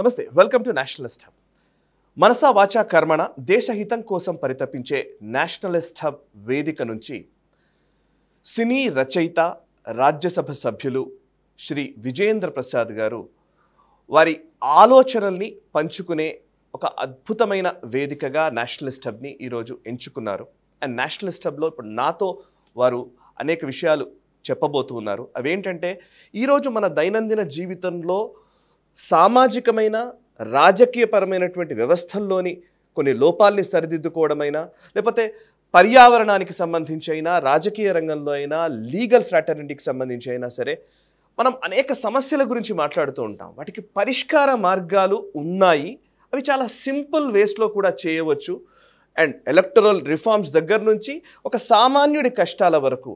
నమస్తే welcome to nationalist hub మనసా వాచా కర్మణ దేశహితం కోసం పరితపించే నేషనలిస్ట్ హబ్ వేదిక నుంచి సినీ రచయిత రాజ్యసభ సభ్యులు శ్రీ విజయేంద్ర ప్రసాద్ గారు వారి ఆలోచనల్ని పంచుకునే ఒక అద్భుతమైన వేదికగా నేషనలిస్ట్ హబ్ని ఈరోజు ఎంచుకున్నారు అండ్ నేషనలిస్ట్ హబ్లో ఇప్పుడు నాతో వారు అనేక విషయాలు చెప్పబోతున్నారు అవేంటంటే ఈరోజు మన దైనందిన జీవితంలో సామాజికమైన రాజకీయపరమైనటువంటి వ్యవస్థల్లోని కొన్ని లోపాల్ని సరిదిద్దుకోవడమైనా లేకపోతే పర్యావరణానికి సంబంధించి అయినా రాజకీయ రంగంలో అయినా లీగల్ ఫ్రాటర్నిటీకి సంబంధించి అయినా సరే మనం అనేక సమస్యల గురించి మాట్లాడుతూ ఉంటాం వాటికి పరిష్కార మార్గాలు ఉన్నాయి అవి చాలా సింపుల్ వేస్లో కూడా చేయవచ్చు అండ్ ఎలక్టరల్ రిఫార్మ్స్ దగ్గర నుంచి ఒక సామాన్యుడి కష్టాల వరకు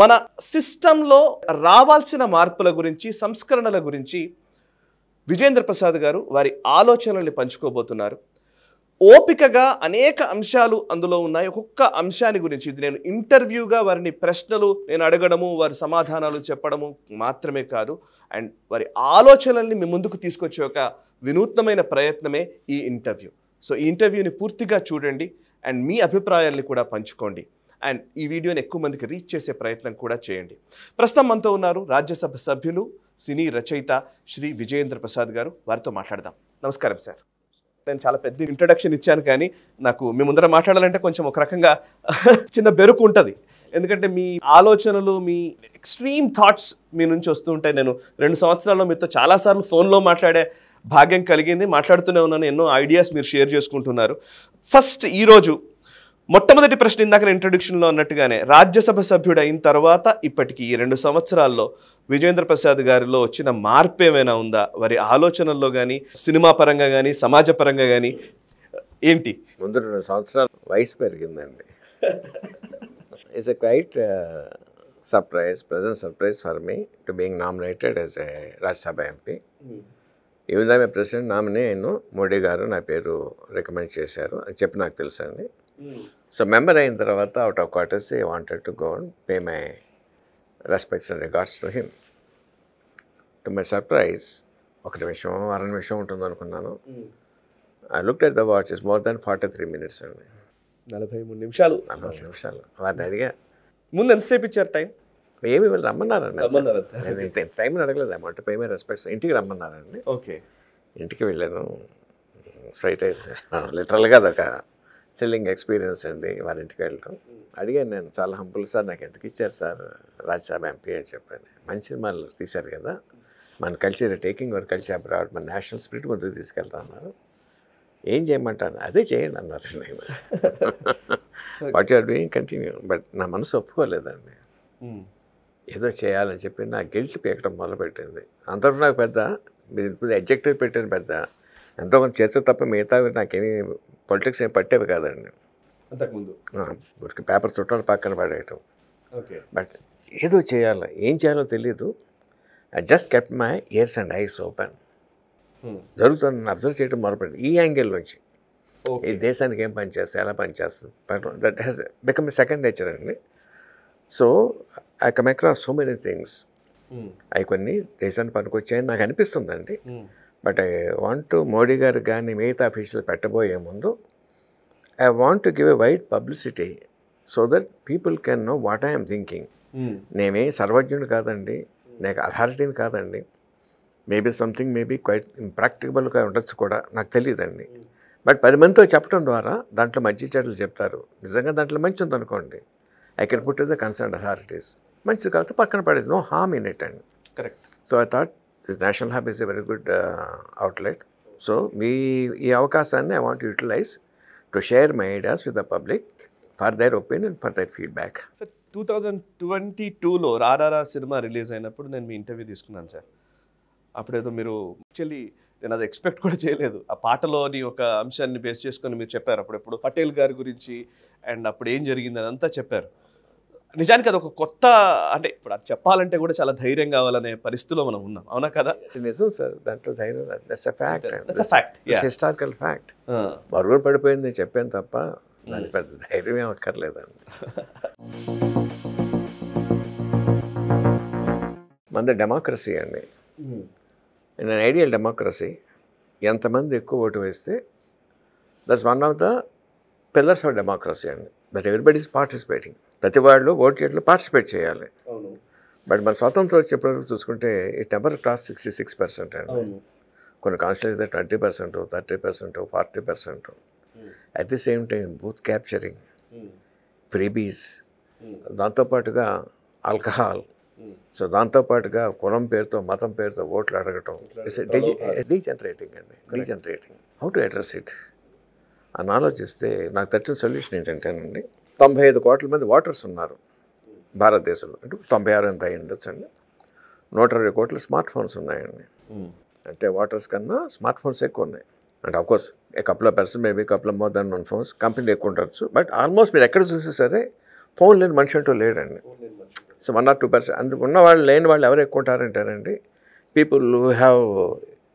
మన సిస్టంలో రావాల్సిన మార్పుల గురించి సంస్కరణల గురించి విజేంద్ర ప్రసాద్ గారు వారి ఆలోచనల్ని పంచుకోబోతున్నారు ఓపికగా అనేక అంశాలు అందులో ఉన్నాయి ఒక్కొక్క అంశాన్ని గురించి ఇది నేను ఇంటర్వ్యూగా వారిని ప్రశ్నలు నేను అడగడము వారి సమాధానాలు చెప్పడము మాత్రమే కాదు అండ్ వారి ఆలోచనల్ని మీ ముందుకు తీసుకొచ్చే ఒక వినూత్నమైన ప్రయత్నమే ఈ ఇంటర్వ్యూ సో ఈ ఇంటర్వ్యూని పూర్తిగా చూడండి అండ్ మీ అభిప్రాయాల్ని కూడా పంచుకోండి అండ్ ఈ వీడియోని ఎక్కువ మందికి రీచ్ చేసే ప్రయత్నం కూడా చేయండి ప్రస్తుతం మనతో ఉన్నారు రాజ్యసభ సభ్యులు సినీ రచయిత శ్రీ విజయేంద్ర ప్రసాద్ గారు వారితో మాట్లాడదాం నమస్కారం సార్ నేను చాలా పెద్ద ఇంట్రడక్షన్ ఇచ్చాను కానీ నాకు మీ ముందర మాట్లాడాలంటే కొంచెం ఒక రకంగా చిన్న బెరుకు ఉంటుంది ఎందుకంటే మీ ఆలోచనలు మీ ఎక్స్ట్రీమ్ థాట్స్ మీ నుంచి వస్తూ ఉంటాయి నేను రెండు సంవత్సరాల్లో మీతో చాలాసార్లు ఫోన్లో మాట్లాడే భాగ్యం కలిగింది మాట్లాడుతూనే ఉన్నాను ఎన్నో ఐడియాస్ మీరు షేర్ చేసుకుంటున్నారు ఫస్ట్ ఈరోజు మొట్టమొదటి ప్రశ్న ఇందాక ఇంట్రడక్షన్లో అన్నట్టుగానే రాజ్యసభ సభ్యుడైన తర్వాత ఇప్పటికీ ఈ రెండు సంవత్సరాల్లో విజయేంద్ర ప్రసాద్ గారిలో వచ్చిన మార్పు ఏమైనా ఉందా వారి ఆలోచనల్లో కానీ సినిమా పరంగా కానీ సమాజ పరంగా కానీ ఏంటి ముందు రెండు సంవత్సరాలు వయసు పెరిగిందండి it's a quite surprise present surprise for me to being nominated as a Rajya Sabha MP ఈ విధంగా ప్రెసిడెంట్ నామినే నేను మోడీ గారు నా పేరు రికమెండ్ చేశారు అని చెప్పి నాకు తెలుసండి సో hmm. మెంబర్ అయిన తర్వాత out of quarters I wanted to go and pay my respects and records to him to my surprise ఒక నిమిషం అర నిమిషం ఉంటుంది అనుకున్నాను I look at the watch is more than forty three minutes అండి నలభై మూడు నిమిషాలు నలభై నిమిషాలు వారిని అడిగా ముందు ఎంతసేపు ఇచ్చారు టైం ఏమి వీళ్ళు రమ్మన్నారండి టైం అడగలేదు అమౌంట్ పేమెంట్ రెస్పెక్ట్స్ ఇంటికి రమ్మన్నారండి ఓకే ఇంటికి వెళ్ళాను స్ట్రైట్ అయితే లిటరల్గా అదొక థ్రిల్లింగ్ ఎక్స్పీరియన్స్ అండి వారి ఇంటికి వెళ్ళటం అడిగాను నేను చాలా హంపుల్ సార్ నాకు ఎందుకు ఇచ్చారు సార్ రాజ్యసభ ఎంపీ అని చెప్పాను మంచి సినిమాలు తీశారు కదా మన culture taking our culture abroad మన నేషనల్ స్పిరిట్ ముందుకు తీసుకెళ్తా అన్నారు ఏం చేయమంటాను అదే చేయండి అన్నారు నేను what are doing continue but నా మనసు ఒప్పుకోలేదండి hmm. ఏదో చేయాలని చెప్పి నా గిల్ట్ పీకడం మొదలుపెట్టింది అందరూ నాకు పెద్ద మీరు అడ్జెక్టివ్ పెట్టాను పెద్ద ఎంతో కొంత చేస్తే తప్ప మిగతా నాకేమి పొలిటిక్స్ ఏమి పట్టేవి కాదండి అంతకుముందు పేపర్ చుట్టాలు పక్కన పడేయటం బట్ ఏదో చేయాలి ఏం చేయాలో తెలియదు I just kept my ears and eyes open జరుగుతుంది అబ్జర్వ్ చేయడం మొదలుపెట్టి ఈ యాంగిల్ నుంచి ఈ దేశానికి ఏం పనిచేస్తుంది ఎలా పనిచేస్తుంది that has become second nature అండి so I come across so many things అవి కొన్ని దేశాన్ని పనికొచ్చాయని నాకు అనిపిస్తుందండి but I want to Modi గారు కానీ మిగతా అఫీషియల్ పెట్టబోయే ముందు I want to give a wide publicity so that people can know what I'm thinking నేమే సర్వజ్ఞుడు కాదండి నాకు అథారిటీని కాదండి మేబీ సంథింగ్ మేబీ క్వైట్ ఇంప్రాక్టికబుల్గా ఉండొచ్చు కూడా నాకు తెలియదండి బట్ పది మందితో చెప్పడం ద్వారా దాంట్లో మంచి చెడ్డలు చెప్తారు నిజంగా దాంట్లో మంచి అనుకోండి I can put the concern authorities మంచిది కాబట్టి పక్కన పడేది నో హామ్ ఇన్ ఇట్ అండి correct so I thought national hub is a very good outlet so me ఈ అవకాశాన్ని I want utilise to share my ideas with the public for their opinion for their feedback two thousand twenty టూలో RRR cinema release అయినప్పుడు నేను మీ interview తీసుకున్నాను sir అప్పుడేదో మీరు actually నేను అది ఎక్స్పెక్ట్ కూడా చేయలేదు ఆ పాటలోని ఒక అంశాన్ని బేస్ చేసుకొని మీరు చెప్పారు అప్పుడెప్పుడు పటేల్ గారి గురించి అండ్ అప్పుడు ఏం జరిగింది అదంతా చెప్పారు నిజానికి అది ఒక కొత్త అంటే ఇప్పుడు అది చెప్పాలంటే కూడా చాలా ధైర్యం కావాలనే పరిస్థితిలో మనం ఉన్నాం అవునా కదా నిజం సార్ దాంట్లో ధైర్యం ఫ్యాక్ట్ ఫ్యాక్ట్ హిస్టారికల్ ఫ్యాక్ట్ బరువు పడిపోయింది నేను చెప్పాను తప్ప దాని పెద్ద ధైర్యం ఏమక్కర్లేదండి మంది డెమోక్రసీ అండి నేను ఐడియల్ డెమోక్రసీ ఎంతమంది ఎక్కువ ఓటు వేస్తే that's one of the pillars of democracy అండి దట్ ఎవ్రీబడి ఈస్ పార్టిసిపేటింగ్ ప్రతి వాళ్ళు ఓటు చేయట్లో పార్టిసిపేట్ చేయాలి బట్ మన స్వాతంత్రం వచ్చేప్పటివరకు చూసుకుంటే ఈ number class sixty six percent అండి కొన్ని constituencies twenty percent thirty percent forty percent at the same time booth capturing freebies దాంతోపాటుగా ఆల్కహాల్ సో దాంతోపాటుగా కులం పేరుతో మతం పేరుతో ఓట్లు అడగటం డీజనరేటింగ్ అండి degenerating how to address it అని ఆలోచిస్తే నాకు తట్టిన సొల్యూషన్ ఏంటంటేనండి తొంభై ఐదు కోట్ల మంది వాటర్స్ ఉన్నారు భారతదేశంలో అంటే తొంభై ఆరు ఎంత అయి ఉండొచ్చు అండి నూట ఇరవై కోట్ల స్మార్ట్ ఫోన్స్ ఉన్నాయండి hmm. అంటే వాటర్స్ కన్నా స్మార్ట్ ఫోన్స్ ఎక్కువ ఉన్నాయి అంటే of course a couple person maybe couple more than one phones company ఎక్కువ ఉండొచ్చు బట్ ఆల్మోస్ట్ మీరు ఎక్కడ చూసే సరే ఫోన్ లేని మనిషి అంటూ లేడండి so one or two percent అందుకు ఉన్న వాళ్ళు లేని వాళ్ళు ఎవరు ఎక్కువ ఉంటారంటారండి పీపుల్ హూ హ్యావ్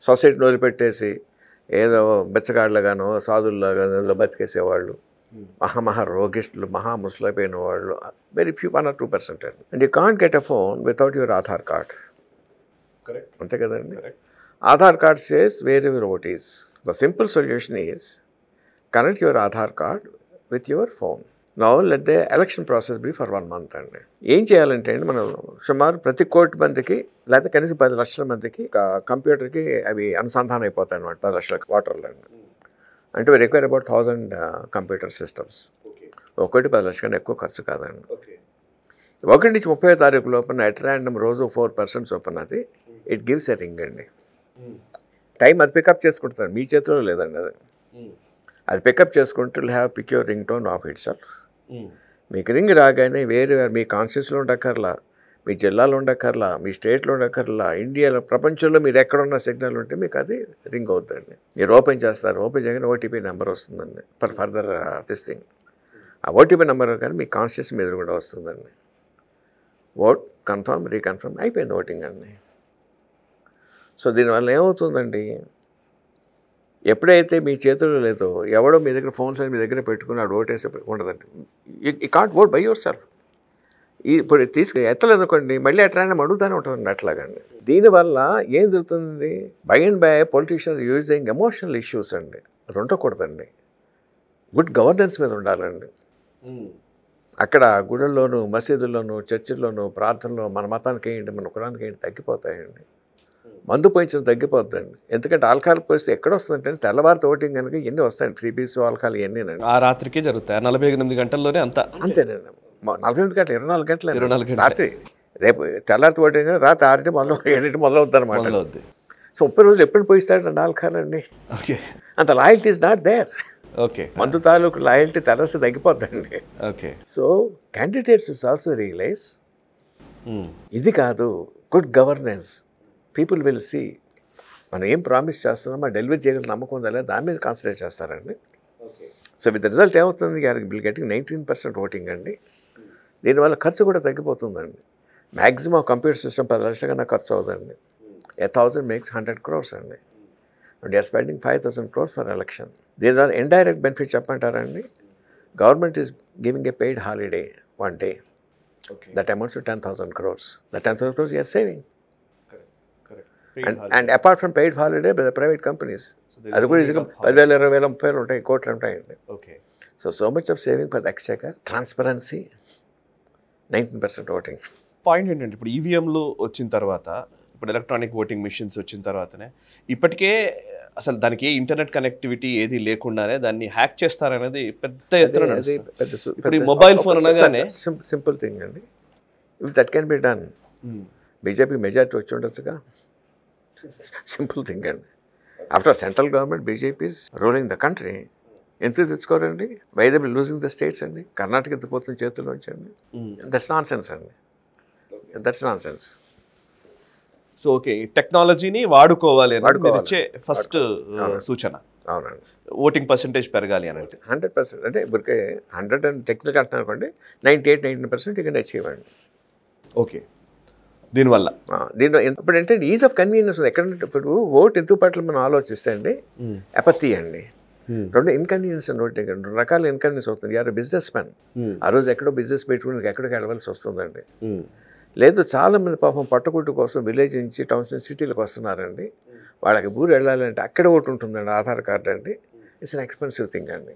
సొసైటీని వదిలిపెట్టేసి ఏదో బెచ్చగాళ్ళగానో సాధుల్లో కానీ బతికేసేవాళ్ళు మహామహా రోగిస్టులు మహా ముసలిపోయిన వాళ్ళు very few one or two percent అండి and you can't get a phone without your Aadhaar card correct అంతే కదండి ఆధార్ కార్డ్ సేస్ వేరే your is the simple solution is connect your Aadhaar card with your phone now let the election process be for one month అండి ఏం చేయాలంటే అండి మనం సుమారు ప్రతి కోటి మందికి లేకపోతే కనీసం పది లక్షల మందికి కంప్యూటర్కి అవి అనుసంధానం అయిపోతాయి అనమాట పది లక్షల వాటర్లో అండి అంటే require about thousand computer systems ఒకటి పది లక్షల కన్నా ఎక్కువ ఖర్చు కాదండి ఒకటి నుంచి ముప్పై తారీఖు లోపల ఎట్ ర్యాండమ్ రోజు ఫోర్ పర్సెంట్స్ ఓపెన్ అది ఇట్ గివ్స్ ఎ రింగ్ అండి టైం hmm. అది పికప్ చేసుకుంటున్నారు మీ చేతిలో లేదండి అది hmm. అది పికప్ చేసుకుంటే have pick your ring tone of itself మీకు రింగ్ రాగానే వేరే మీ కాన్షియస్లో ఉండక్కర్లా మీ జిల్లాలో ఉండక్కర్లా మీ స్టేట్లో ఉండక్కర్లా ఇండియాలో ప్రపంచంలో మీరు ఎక్కడున్న సిగ్నల్ ఉంటే మీకు అది రింగ్ అవుతుందండి మీరు ఓపెన్ చేస్తారు ఓపెన్ చేయగానే ఓటీపీ నెంబర్ వస్తుందండి ఫర్ ఫర్దర్ దిస్ థింగ్ ఆ ఓటీపీ నెంబర్ కానీ మీ కాన్షియస్ మీద కూడా వస్తుందండి ఓట్ కన్ఫర్మ్ రీకన్ఫర్మ్ అయిపోయింది ఓటింగ్ అండి సో దీనివల్ల ఏమవుతుందండి ఎప్పుడైతే మీ చేతుల్లో లేదో ఎవడో మీ దగ్గర ఫోన్స్ మీ దగ్గర పెట్టుకుని ఆడు ఓటేసే ఉండదండి ఈ can't vote by yourself ఇప్పుడు తీసుకు ఎత్తలేదనుకోండి మళ్ళీ ఎట్లయినా అడుగుతానే ఉంటుందండి అట్లాగండి దీనివల్ల ఏం జరుగుతుంది by and by politicians using emotional issues అండి అది ఉండకూడదండి గుడ్ గవర్నెన్స్ మీద ఉండాలండి అక్కడ గుడల్లోనూ మసీదుల్లోనూ చర్చిల్లోనూ ప్రార్థనలో మన మతానికి ఏంటి మన కులానికి ఏంటి తగ్గిపోతాయండి మందు పోయించడం తగ్గిపోతుందండి ఎందుకంటే ఆల్కహాల్ పోయిస్తే ఎక్కడ వస్తుందంటే తెల్లవారితో ఓటింగ్ కనుక ఎన్ని వస్తాయండి త్రీ బీస్ ఆల్కహాల్ ఇవన్నీ ఆ రాత్రికే జరుగుతాయి నలభై ఎనిమిది గంటల్లోనే అంత అంతేనండి నలభై ఎనిమిది గంటలు ఇరవై నాలుగు గంటలు ఇరవై నాలుగు రాత్రి రేపు తెల్లారితో ఓటింగ్ రాత్రి ఆరింటి మొదలు ఏడింటి మొదలవుతుంది అనమాట మొదలవుద్ది సో ముప్పై రోజులు ఎప్పుడు పోయిస్తాడండి ఆల్కహాల్ అండి ఓకే అంత loyalty is not there okay మందు తాలూకు లాయల్టీ తరస్ తగ్గిపోతుందండి okay so candidates is also realise ఇది కాదు good governance people will see మనం ఏం ప్రామిస్ చేస్తున్నామో డెలివరీ చేయగల నమ్మకం ఉందా లేదా దాని మీద కాన్సన్ట్రేట్ చేస్తారండి సో విత్ రిజల్ట్ ఏమవుతుంది bill getting nineteen percent voting అండి దీనివల్ల ఖర్చు కూడా తగ్గిపోతుందండి మ్యాక్సిమం కంప్యూటర్ సిస్టమ్ పది లక్షల కన్నా ఖర్చు అవుతుందండి a thousand makes hundred crores అండి they're spending five thousand crores for election దీనివల్ల ఇండైరెక్ట్ బెనిఫిట్ చెప్పంటారండి government is giving a paid holiday one day that amounts ten thousand crores that ten thousand crores you're saving and and apart from paid holiday private companies అది కూడా ఈజీగా పదివేల ఇరవై వేల ముప్పై వేలు ఉంటాయి కోట్లు ఉంటాయండి okay so so much of saving for exchequer transparency nineteen percent voting point ఏంటంటే ఇప్పుడు ఈవీఎంలు e వచ్చిన తర్వాత ఇప్పుడు ఎలక్ట్రానిక్ ఓటింగ్ మిషన్స్ వచ్చిన తర్వాతనే ఇప్పటికే అసలు దానికి ఏ ఇంటర్నెట్ కనెక్టివిటీ ఏది లేకుండానే దాన్ని హ్యాక్ చేస్తారనేది పెద్ద ఎత్తున పెద్ద మొబైల్ ఫోన్ అనగానే సింపుల్ థింగ్ అండి that can be done BJP majority వచ్చి ఉండొచ్చుగా సింపుల్ థింగ్ అండి after central government BJP ruling the country ఎంత తెచ్చుకోరండి why they losing the states అండి కర్ణాటక ఎత్తిపోతున్న చేతుల్లో ఉంచండి దట్స్ నాన్ సెన్స్ అండి that's nonsense so okay టెక్నాలజీని వాడుకోవాలి వాడుకోవాలి ఫస్ట్ uh, సూచన అవునండి ఓటింగ్ పర్సంటేజ్ పెరగాలి అని అంటే హండ్రెడ్ పర్సెంట్ అంటే ఇప్పటికే హండ్రెడ్ అండ్ టెక్నికల్ అంటున్నారు అనుకోండి ninety eight ninety percent you achieve అండి ఓకే దీనివల్ల దీంట్లో ఇప్పుడంటే ఈజ్ ఆఫ్ కన్వీనియన్స్ ఎక్కడంటే ఇప్పుడు ఓటు ఎందుకు పట్ల మనం ఆలోచిస్తే అండి ఎపతి అండి రెండు ఇన్కన్వీనియన్స్ నోటి రెండు రకాల ఇన్కన్వీనియన్స్ అవుతుంది యారు బిజినెస్ మ్యాన్ ఆ రోజు ఎక్కడో బిజినెస్ పెట్టుకుని ఎక్కడికి వెళ్ళవలసి వస్తుందండి లేదు చాలా మంది పాపం పట్టుకుంటు కోసం విలేజ్ నుంచి టౌన్స్ నుంచి సిటీలకు వస్తున్నారండి వాళ్ళకి ఊరు వెళ్ళాలంటే అక్కడ ఒకటి ఉంటుందండి ఆధార్ కార్డు అండి ఇట్స్ అన్ ఎక్స్పెన్సివ్ థింగ్ అండి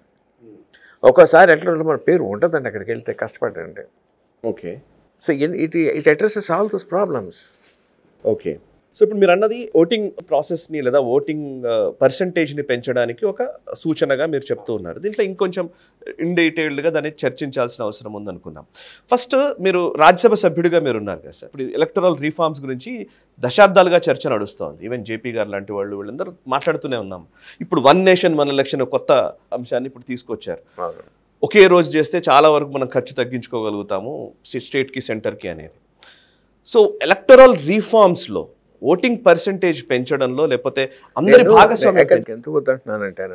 ఒక్కోసారి ఎట్లా మన పేరు ఉంటుందండి అక్కడికి వెళ్తే కష్టపడండి okay so it it addresses all those problems okay so ఇప్పుడు మీరు అన్నది ఓటింగ్ ప్రాసెస్ని లేదా ఓటింగ్ పర్సంటేజ్ని uh, పెంచడానికి ఒక సూచనగా మీరు చెప్తూ ఉన్నారు దీంట్లో ఇంకొంచెం ఇన్ డీటెయిల్డ్గా దాన్ని చర్చించాల్సిన అవసరం ఉందనుకుందాం ఫస్ట్ మీరు రాజ్యసభ సభ్యుడిగా మీరు ఉన్నారు కదా సార్ ఇప్పుడు ఎలక్టరల్ రీఫార్మ్స్ గురించి దశాబ్దాలుగా చర్చ నడుస్తోంది ఈవెన్ జేపీ గారు లాంటి వాళ్ళు వీళ్ళందరూ మాట్లాడుతూనే ఉన్నాం ఇప్పుడు వన్ నేషన్ వన్ ఎలక్షన్ కొత్త అంశాన్ని ఇప్పుడు తీసుకొచ్చారు ఒకే రోజు చేస్తే చాలా వరకు మనం ఖర్చు తగ్గించుకోగలుగుతాము స్టేట్కి సెంటర్కి అనేది సో ఎలక్టరల్ రీఫార్మ్స్లో ఓటింగ్ పర్సంటేజ్ పెంచడంలో లేకపోతే అందరి భాగస్వామ్యం ఎందుకు అంటే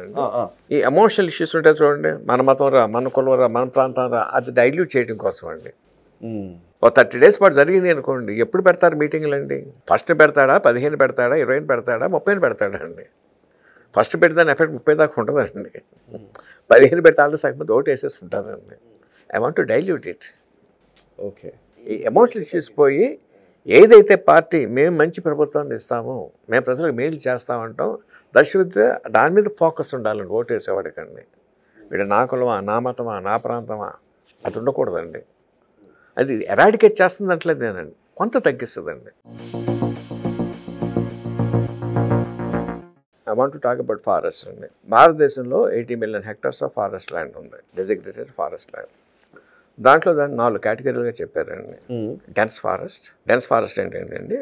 ఈ ఎమోషనల్ ఇష్యూస్ ఉంటాయి చూడండి మన మతం రా మన కులం రా మన ప్రాంతం రా అది డైల్యూట్ చేయడం కోసం అండి ఓ థర్టీ డేస్ పాటు జరిగింది అనుకోండి ఎప్పుడు పెడతారు మీటింగ్లు అండి ఫస్ట్ పెడతాడా పదిహేను పెడతాడా ఇరవై పెడతాడా ముప్పై పెడతాడా అండి ఫస్ట్ దాని ఎఫెక్ట్ ముప్పై దాకా ఉంటుందండి పదిహేను పెడితే సగం మంది ఓటు వేసేస్తుంటారండి I want to dilute it okay ఈ ఎమోషనల్ ఇష్యూస్ పోయి ఏదైతే పార్టీ మేము మంచి ప్రభుత్వాన్ని ఇస్తాము మేము ప్రజలకు మేలు చేస్తామంటాం దర్శకుడితే దాని మీద ఫోకస్ ఉండాలండి ఓటు వేసేవాడికండి వీడు నా కులమా నా మతమా నా ప్రాంతమా అది ఉండకూడదండి అది ఎరాడికేట్ చేస్తుంది అంటలేదు నేనండి కొంత తగ్గిస్తుందండి I want to talk about forest అండి భారతదేశంలో eighty million hectares of forest land ఉంది డెసిగ్నేటెడ్ ఫారెస్ట్ ల్యాండ్ దాంట్లో దాన్ని నాలుగు కేటగిరీలుగా చెప్పారండి డెన్స్ ఫారెస్ట్ డెన్స్ ఫారెస్ట్ ఏంటంటే ఏంటండి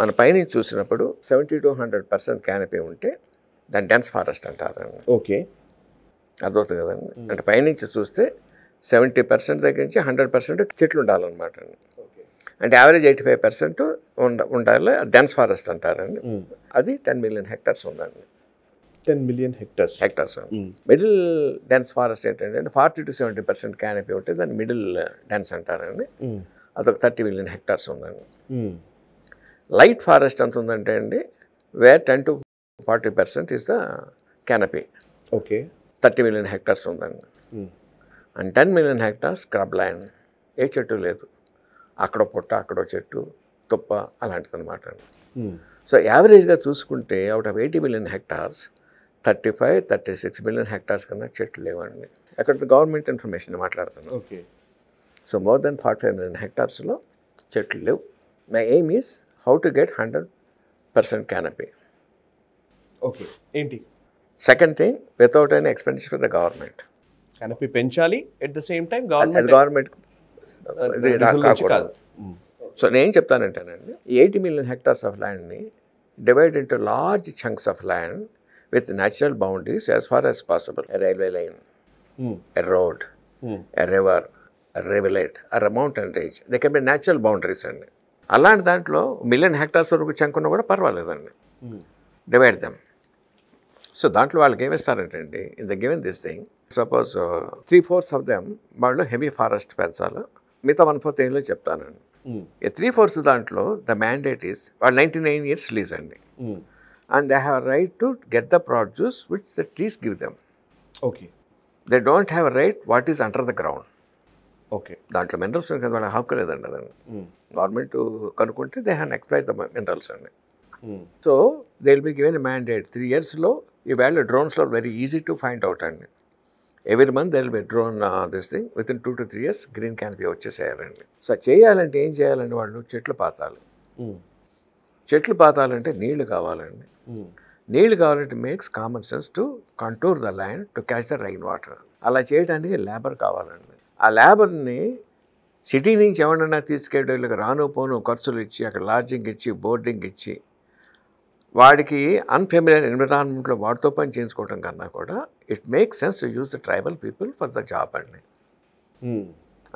మన పైన చూసినప్పుడు seventy to hundred percent canopy ఉంటే దాన్ని డెన్స్ ఫారెస్ట్ అంటారండి ఓకే అర్థమవుతుంది కదండి అంటే పైనుంచి చూస్తే సెవెంటీ పర్సెంట్ దగ్గర నుంచి హండ్రెడ్ పర్సెంట్ చెట్లు ఉండాలన్నమాట అండి అంటే యావరేజ్ ఎయిటీ ఫైవ్ పర్సెంట్ ఉండ ఉండాలి డెన్స్ ఫారెస్ట్ అంటారండి అది టెన్ మిలియన్ హెక్టర్స్ ఉందండి ten million hectares hectares middle dense forest ఏంటంటే forty to seventy percent canopy ఉంటే దాన్ని మిడిల్ డెన్స్ అంటారండి hmm. అదొక థర్టీ మిలియన్ హెక్టార్స్ ఉందండి లైట్ hmm. ఫారెస్ట్ ఎంత ఉందంటే అండి where ten to forty percent is the canopy okay thirty million hectares ఉందండి and ten million hectares scrub land ఏ చెట్టు లేదు అక్కడో పుట్ట అక్కడో చెట్టు తుప్ప అలాంటిది అనమాట అండి hmm. సో యావరేజ్గా చూసుకుంటే out of eighty million hectares thirty five thirty six million hectares కన్నా చెట్లు లేవండి అక్కడ గవర్నమెంట్ ఇన్ఫర్మేషన్ మాట్లాడుతున్నాను okay so more than forty five million హెక్టార్స్లో చెట్లు లేవు my aim is how to get hundred percent canopy okay ఏంటి second thing without any expenditure for the government canopy పెంచాలి at the same time government government so నేను చెప్తానంటేనండి eighty million hectares of ల్యాండ్ని divide into large chunks of land with natural boundaries as far as possible railway line a road a river rivulet or mountain range they can be natural boundaries అండి అలాంటి దాంట్లో million hectares వరకు చంకున్నా కూడా పర్వాలేదండి divide them so దాంట్లో వాళ్ళకి ఏమిస్తారంటే అండి in the given this thing suppose three fourths of them వాళ్ళు హెవీ ఫారెస్ట్ పెంచాలి మిగతా వన్ ఫోర్త్ ఏళ్ళు చెప్తానండి త్రీ mm. ఫోర్స్ దాంట్లో ద మ్యాండేట్ ఈస్ వాళ్ళు నైంటీ నైన్ ఇయర్స్ రిలీజ్ అండి and they have right to get the juice which the trees give them okay they don't have right what is under the ground okay దాంట్లో minerals కదా వాళ్ళ హక్కు లేదండి అదండి government కనుక్కుంటే they హ్యాన్ expire the minerals అండి so they will be given mandate three ఇయర్స్లో ఈ వేళ డ్రోన్స్లో very easy to find out అండి every month they'll be drone this thing with in two to three years green canopy వచ్చేసేయాలండి so చేయాలంటే ఏం చేయాలండి వాళ్ళు చెట్లు పాతాలి hmm. చెట్లు పాతాలంటే నీళ్లు కావాలండి hmm. నీళ్లు కావాలంటే makes common sense to contour the land to catch the rain water అలా చేయడానికి లేబర్ కావాలండి ఆ లేబర్ని సిటీ నుంచి ఎవరన్నా తీసుకెళ్ళి వీళ్ళకి రాను పోను ఖర్చులు ఇచ్చి అక్కడ లాడ్జింగ్ ఇచ్చి బోర్డింగ్ ఇచ్చి వాడికి అన్ఫెమిలియర్ ఎన్విరాన్మెంట్లో వాడితో పని చేయించుకోవడం కన్నా కూడా it make sense to use the tribal people for the job అండి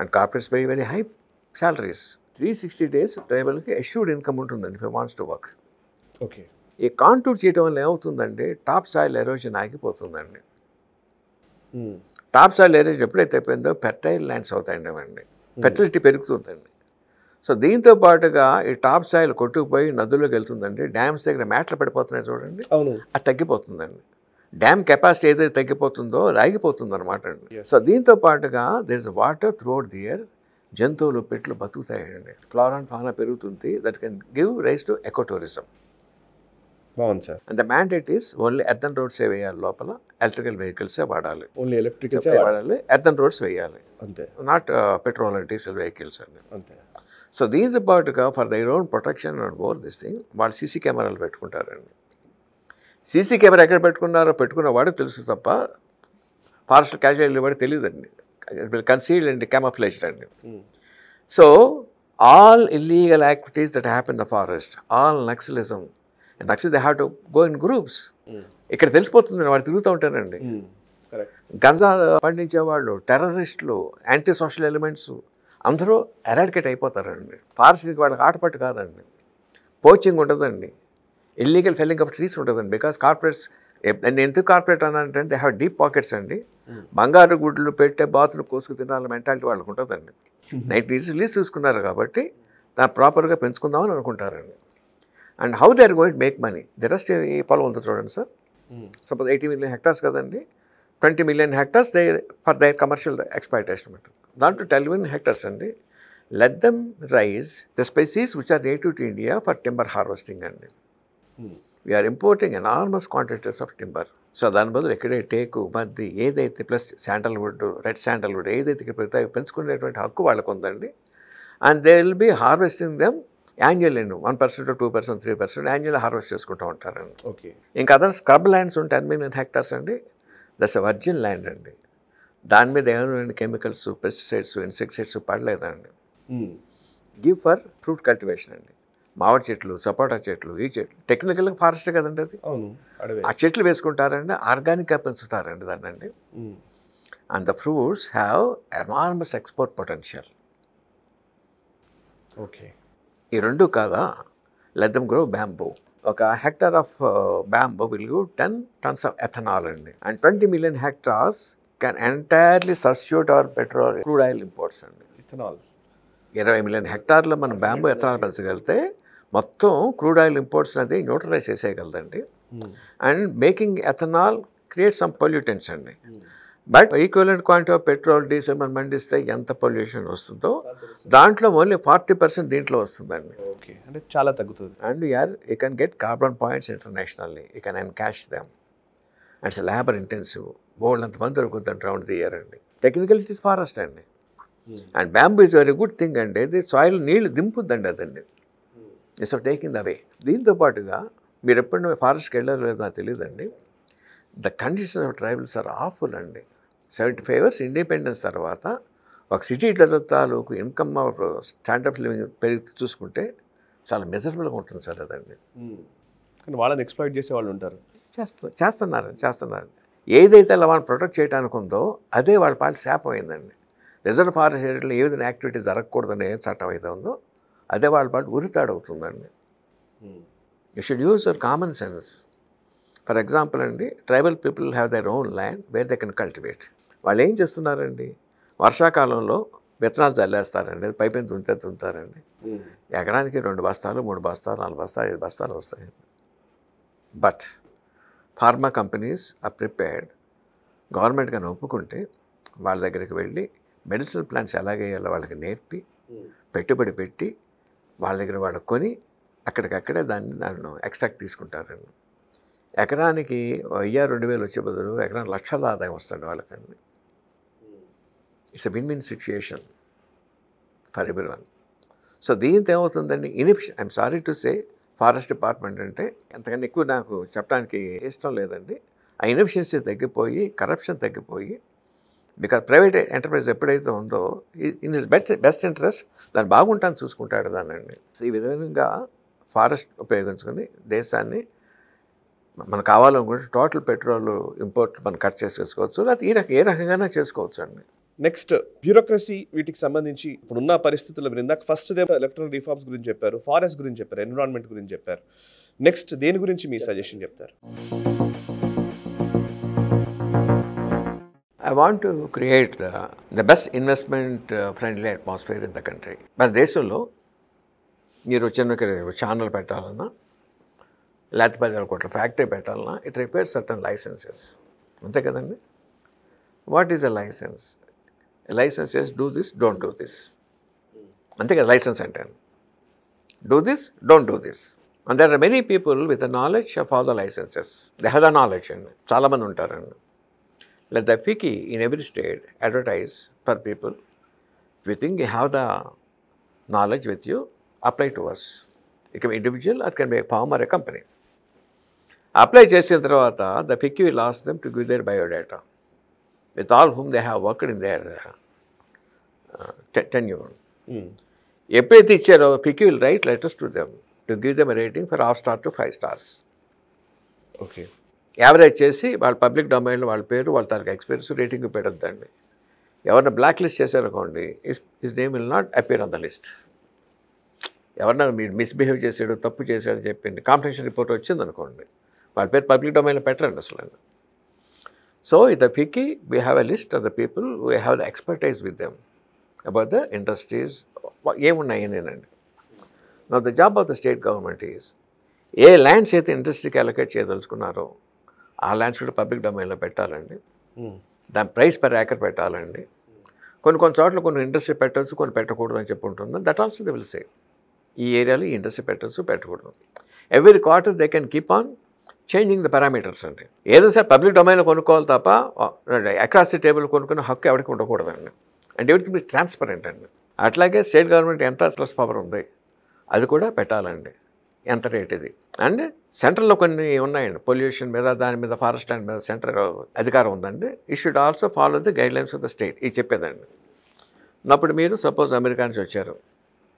and corporates pay very high salaries three sixty days ట్రైబల్కి అష్యూర్డ్ ఇన్కమ్ ఉంటుందండి five wants to work okay ఈ కాంట్రూట్ చేయడం వల్ల ఏమవుతుందండి టాప్ సాయిల్ ఎరోజన్ ఆగిపోతుందండి top soil erosion ఎప్పుడైతే అయిపోయిందో ఫెర్టైల్ ల్యాండ్స్ అవుతాయండి అండి ఫెర్టిలిటీ hmm. పెరుగుతుందండి సో దీంతో పాటుగా ఈ టాప్ సాయిల్ కొట్టుకుపోయి నదుల్లోకి వెళ్తుందండి డ్యామ్స్ దగ్గర మ్యాట్లు పడిపోతున్నాయి చూడండి అవును అది తగ్గిపోతుందండి డ్యామ్ కెపాసిటీ ఏదైతే తగ్గిపోతుందో రాగిపోతుంది అనమాట అండి సో దీంతో పాటుగా there is water throughout the year జంతువులు పెట్లు బతుకుతాయండి ఫ్లారన్ ఫానా పెరుగుతుంది that can give rise to eco tourism బాగుంది sir and the mandate is only earthen roads వేయాలి లోపల ఎలక్ట్రికల్ వెహికల్సే వాడాలి ఓన్లీ ఎలక్ట్రికల్సే వాడాలి ఎర్థన్ రోడ్స్ వేయాలి అంతే not petrol and diesel vehicles అండి అంతే సో దీంతో పాటుగా for their own protection and or this thing వాళ్ళు సీసీ కెమెరాలు పెట్టుకుంటారండి సీసీ కెమెరా ఎక్కడ పెట్టుకున్నారో పెట్టుకున్న వాడే తెలుసు తప్ప ఫారెస్ట్ క్యాజువల్ వాడు తెలియదండి కన్సీల్డ్ అండి క్యామఫ్లేజ్డ్ అండి so all illegal activities that happen in the forest all Naxalism Naxal they have to go in groups ఇక్కడ తెలిసిపోతుంది వాడు తిరుగుతూ ఉంటారండి hmm. గంజా పండించే వాళ్ళు టెర్రరిస్టులు యాంటీ సోషల్ ఎలిమెంట్స్ అందరూ ఎరాడికేట్ అయిపోతారండి ఫారెస్ట్కి వాళ్ళకి ఆటపట్టు కాదండి పోచింగ్ ఉండదండి ఇల్లీగల్ ఫెల్లింగ్ ఆఫ్ ట్రీస్ ఉంటుందండి బికాస్ కార్పొరేట్స్ నేను ఎందుకు కార్పొరేట్ అనంటే దే హ్యావ్ డీప్ పాకెట్స్ అండి బంగారు గుడ్లు పెట్టే బాతులు కోసుకు తినాలి మెంటాలిటీ వాళ్ళకు ఉంటుందండి నైట్ ఇయర్స్ లీజ్ చూసుకున్నారు కాబట్టి దాన్ని ప్రాపర్గా పెంచుకుందామని అనుకుంటారండి and how they are going make money the rest ఈ పొలం ఉంది చూడండి sir suppose eighty million hectares కదండి twenty million hectares they for their commercial exploitation దాంట్లో టెలివిన్ హెక్టర్స్ అండి let them raise the species which are native to India for timber harvesting అండి we are importing enormous quantities of timber so దాని బదులు ఎక్కడే టేకు మద్ది ఏదైతే plus sandalwood red sandalwood ఏదైతే ఇక్కడ పెంచుకునేటువంటి హక్కు వాళ్ళకు ఉందండి and they will be harvesting them annual అండి one percent two percent three percent annual harvest చేసుకుంటూ ఉంటారండి ఓకే ఇంకా అదర్ స్క్రబ్ ల్యాండ్స్ ఉంటాయి టెన్ మిలియన్ హెక్టార్స్ అండి దస్ వర్జిన్ ల్యాండ్ అండి దాని మీద ఏమైనా కెమికల్స్ పెస్టిసైడ్స్ ఇన్సెక్టిసైడ్స్ పడలేదండి గివ్ ఫర్ ఫ్రూట్ కల్టివేషన్ అండి మామిడి చెట్లు సపోటా చెట్లు ఈ చెట్లు టెక్నికల్గా ఫారెస్ట్ కదండి అది ఆ చెట్లు వేసుకుంటారండి ఆర్గానిక్గా పెంచుతారండి దాన్ని అండి and the fruits have enormous export potential okay ఈ రెండు కాదా లెద్దం గ్రో బ్యాంబో ఒక hectare of bamboo will ten tons of ethanol అండి and twenty million hectares can entirely substitute our petrol crude oil imports అండి ethanol ఇరవై million హెక్టార్లో hmm. hmm. మనం bamboo ethanol పెంచగలిగితే మొత్తం క్రూడ్ ఆయిల్ ఇంపోర్ట్స్ అనేది neutralise చేసేయగలదండి and making ethanol create some pollutants అండి but equivalent quantity of petrol diesel మనం మండిస్తే ఎంత పొల్యూషన్ వస్తుందో దాంట్లో ఓన్లీ ఫార్టీ పర్సెంట్ దీంట్లో వస్తుందండి ఓకే అంటే చాలా తగ్గుతుంది అండ్ యార్ you can get carbon points internationally you can encash them and labour intensive బోల్డ్ అంతమంది దొరుకుతుంది రౌండ్ ది ఇయర్ అండి టెక్నికల్ ఇట్ ఈస్ ఫారెస్ట్ అండి and bamboo is very good thing అండి ఇది సాయిల్ నీళ్లు దింపుద్దండి అదండి ఇట్స్ ఆఫ్ టేకింగ్ అవే దీంతో పాటుగా మీరు ఎప్పుడు ఫారెస్ట్కి వెళ్ళారు లేదో నాకు తెలియదండి the condition of tribals are awful అండి సెవెంటీ ఫైవ్ ఇయర్స్ ఇండిపెండెన్స్ తర్వాత ఒక సిటీలలో తాలూకు ఇన్కమ్ స్టాండర్డ్ లివింగ్ పెరిగి చూసుకుంటే చాలా మెజరబుల్గా ఉంటుంది సార్ అదండి hmm. కానీ వాళ్ళని ఎక్స్ప్లైట్ చేసే వాళ్ళు ఉంటారు చేస్తు చేస్తున్నారు చేస్తున్నారు ఏదైతే అలా వాళ్ళని ప్రొటెక్ట్ చేయడానికి ఉందో అదే వాళ్ళ పాలు శాపం అయిందండి రిజర్వ్ ఫారెస్ట్ ఏరియాలో ఏ విధంగా యాక్టివిటీ జరగకూడదనే చట్టం అయితే ఉందో అదే వాళ్ళ పాటు ఉరితాడవుతుందండి you should use your common sense for example అండి tribal people have their own land where they can cultivate వాళ్ళు ఏం చేస్తున్నారండి వర్షాకాలంలో విత్తనాలు చల్లేస్తారండి పైపైన దుంతే దుంతారండి hmm. ఎకరానికి రెండు బస్తాలు మూడు బస్తాలు నాలుగు బస్తాలు ఐదు బస్తాలు వస్తాయండి but pharma companies are prepared government కానీ ఒప్పుకుంటే వాళ్ళ దగ్గరికి వెళ్ళి మెడిసినల్ ప్లాంట్స్ ఎలాగేయాలో వాళ్ళకి నేర్పి పెట్టుబడి పెట్టి వాళ్ళ దగ్గర వాళ్ళు కొని అక్కడికక్కడే దాన్ని నన్ను ఎక్స్ట్రాక్ట్ తీసుకుంటారని ఎకరానికి అయ్యా రెండు వేలు వచ్చే బదులు ఎకరా లక్షల ఆదాయం వస్తుంది వాళ్ళకండి it's win win situation for everyone so దీంతో ఏమవుతుందండి ఇనిప్షన్ I'm sorry to say forest department అంటే అంతకన్నా ఎక్కువ నాకు చెప్పడానికి ఇష్టం లేదండి ఆ ఇన్ఎఫిషియన్సీ తగ్గిపోయి కరప్షన్ తగ్గిపోయి బికాజ్ ప్రైవేట్ ఎంటర్ప్రైజ్ ఎప్పుడైతే ఉందో in is best best interest దాన్ని బాగుంటాను చూసుకుంటాడు దానండి ఈ విధంగా ఫారెస్ట్ ఉపయోగించుకొని దేశాన్ని మనకు కావాలనుకుంటే టోటల్ పెట్రోల్ ఇంపోర్ట్ మనం కట్ చేసేసుకోవచ్చు లేకపోతే ఈ రక ఏ రకంగానే చేసుకోవచ్చు అండి నెక్స్ట్ బ్యూరోక్రసీ వీటికి సంబంధించి ఇప్పుడున్న పరిస్థితుల ఇందాక ఫస్ట్ దే ఎలక్ట్రల్ రిఫార్మ్స్ గురించి చెప్పారు ఫారెస్ట్ గురించి చెప్పారు ఎన్విరాన్మెంట్ గురించి చెప్పారు నెక్స్ట్ దేని గురించి మీ సజెషన్ చెప్తారు I want to create the the best investment friendly friendly in the country మన దేశంలో మీరు వచ్చిన ఛానల్ పెట్టాలన్నా లేకపోతే పదివేల కోట్ల ఫ్యాక్టరీ పెట్టాలన్నా ఇట్ రిపేర్ సర్టన్ లైసెన్సెస్ అంతే కదండి what is a licence licence చేసి do this don't do this అంతే కదా లైసెన్స్ అంటే do this don't do this and there are many people with the knowledge of all the licences they have the knowledge అండి చాలామంది ఉంటారండి let the PQ in every state advertise for people we think you have the knowledge with you apply to us ఇక individual at can be firm are a company apply చేసిన తర్వాత the PQ లాస్ them to give their biodata with all whom they have worked in there uh, tenure. Mm. Every will write PQ will write టు to them to give them a rating for half okay average చేసి వాళ్ళ public డొమైన్లో వాళ్ళ పేరు వాళ్ళ తనకు experience rating పెట్టద్దండి ఎవరిన బ్లాక్ లిస్ట్ చేశారనుకోండి is his name will not appear on the list ఎవరన్నా మీరు మిస్బిహేవ్ చేశాడు తప్పు చేశాడు చెప్పింది కాంపిటీషన్ రిపోర్ట్ వచ్చింది అనుకోండి వాళ్ళ పేరు పబ్లిక్ డొమైన్లో పెట్టరండి అసలు so the in the have we list a the people we people, we have the expertise with the industries ఏమున్నాయి industries, నా the job of the state government is a lands అయితే ఇండస్ట్రీకి అలొకేట్ చేయదలుచుకున్నారో ఆ lands కూడా public డొమైన్లో పెట్టాలండి hmm. దాని price per acre పెట్టాలండి కొన్ని కొన్ని చోట్ల కొన్ని ఇండస్ట్రీ పెట్టచ్చు కొన్ని పెట్టకూడదు అని చెప్పి ఉంటుంది that also the will save ఈ ఏరియాలో ఈ ఇండస్ట్రీ పెట్టచ్చు పెట్టకూడదు every quarter they can keep on changing the parameters అండి ఏదో సార్ పబ్లిక్ డొమైన్లో కొనుక్కోవాలి తప్ప అక్రాస్ ది టేబుల్ కొనుక్కునే హక్కు ఎవరికి ఉండకూడదండి అండ్ ఎవరికి మీరు ట్రాన్స్పరెంట్ అండి అట్లాగే స్టేట్ గవర్నమెంట్ ఎంత ప్లస్ పవర్ ఉంది అది కూడా పెట్టాలండి ఎంత రేట్ ఇది అండ్ సెంట్రల్లో కొన్ని ఉన్నాయండి పొల్యూషన్ మీద దాని మీద ఫారెస్ట్ ల్యాండ్ మీద సెంటర్ అధికారం ఉందండి ఈ should also follow the guidelines of the state ఇది చెప్పేదండి అప్పుడు మీరు సపోజ్ అమెరికా నుంచి వచ్చారు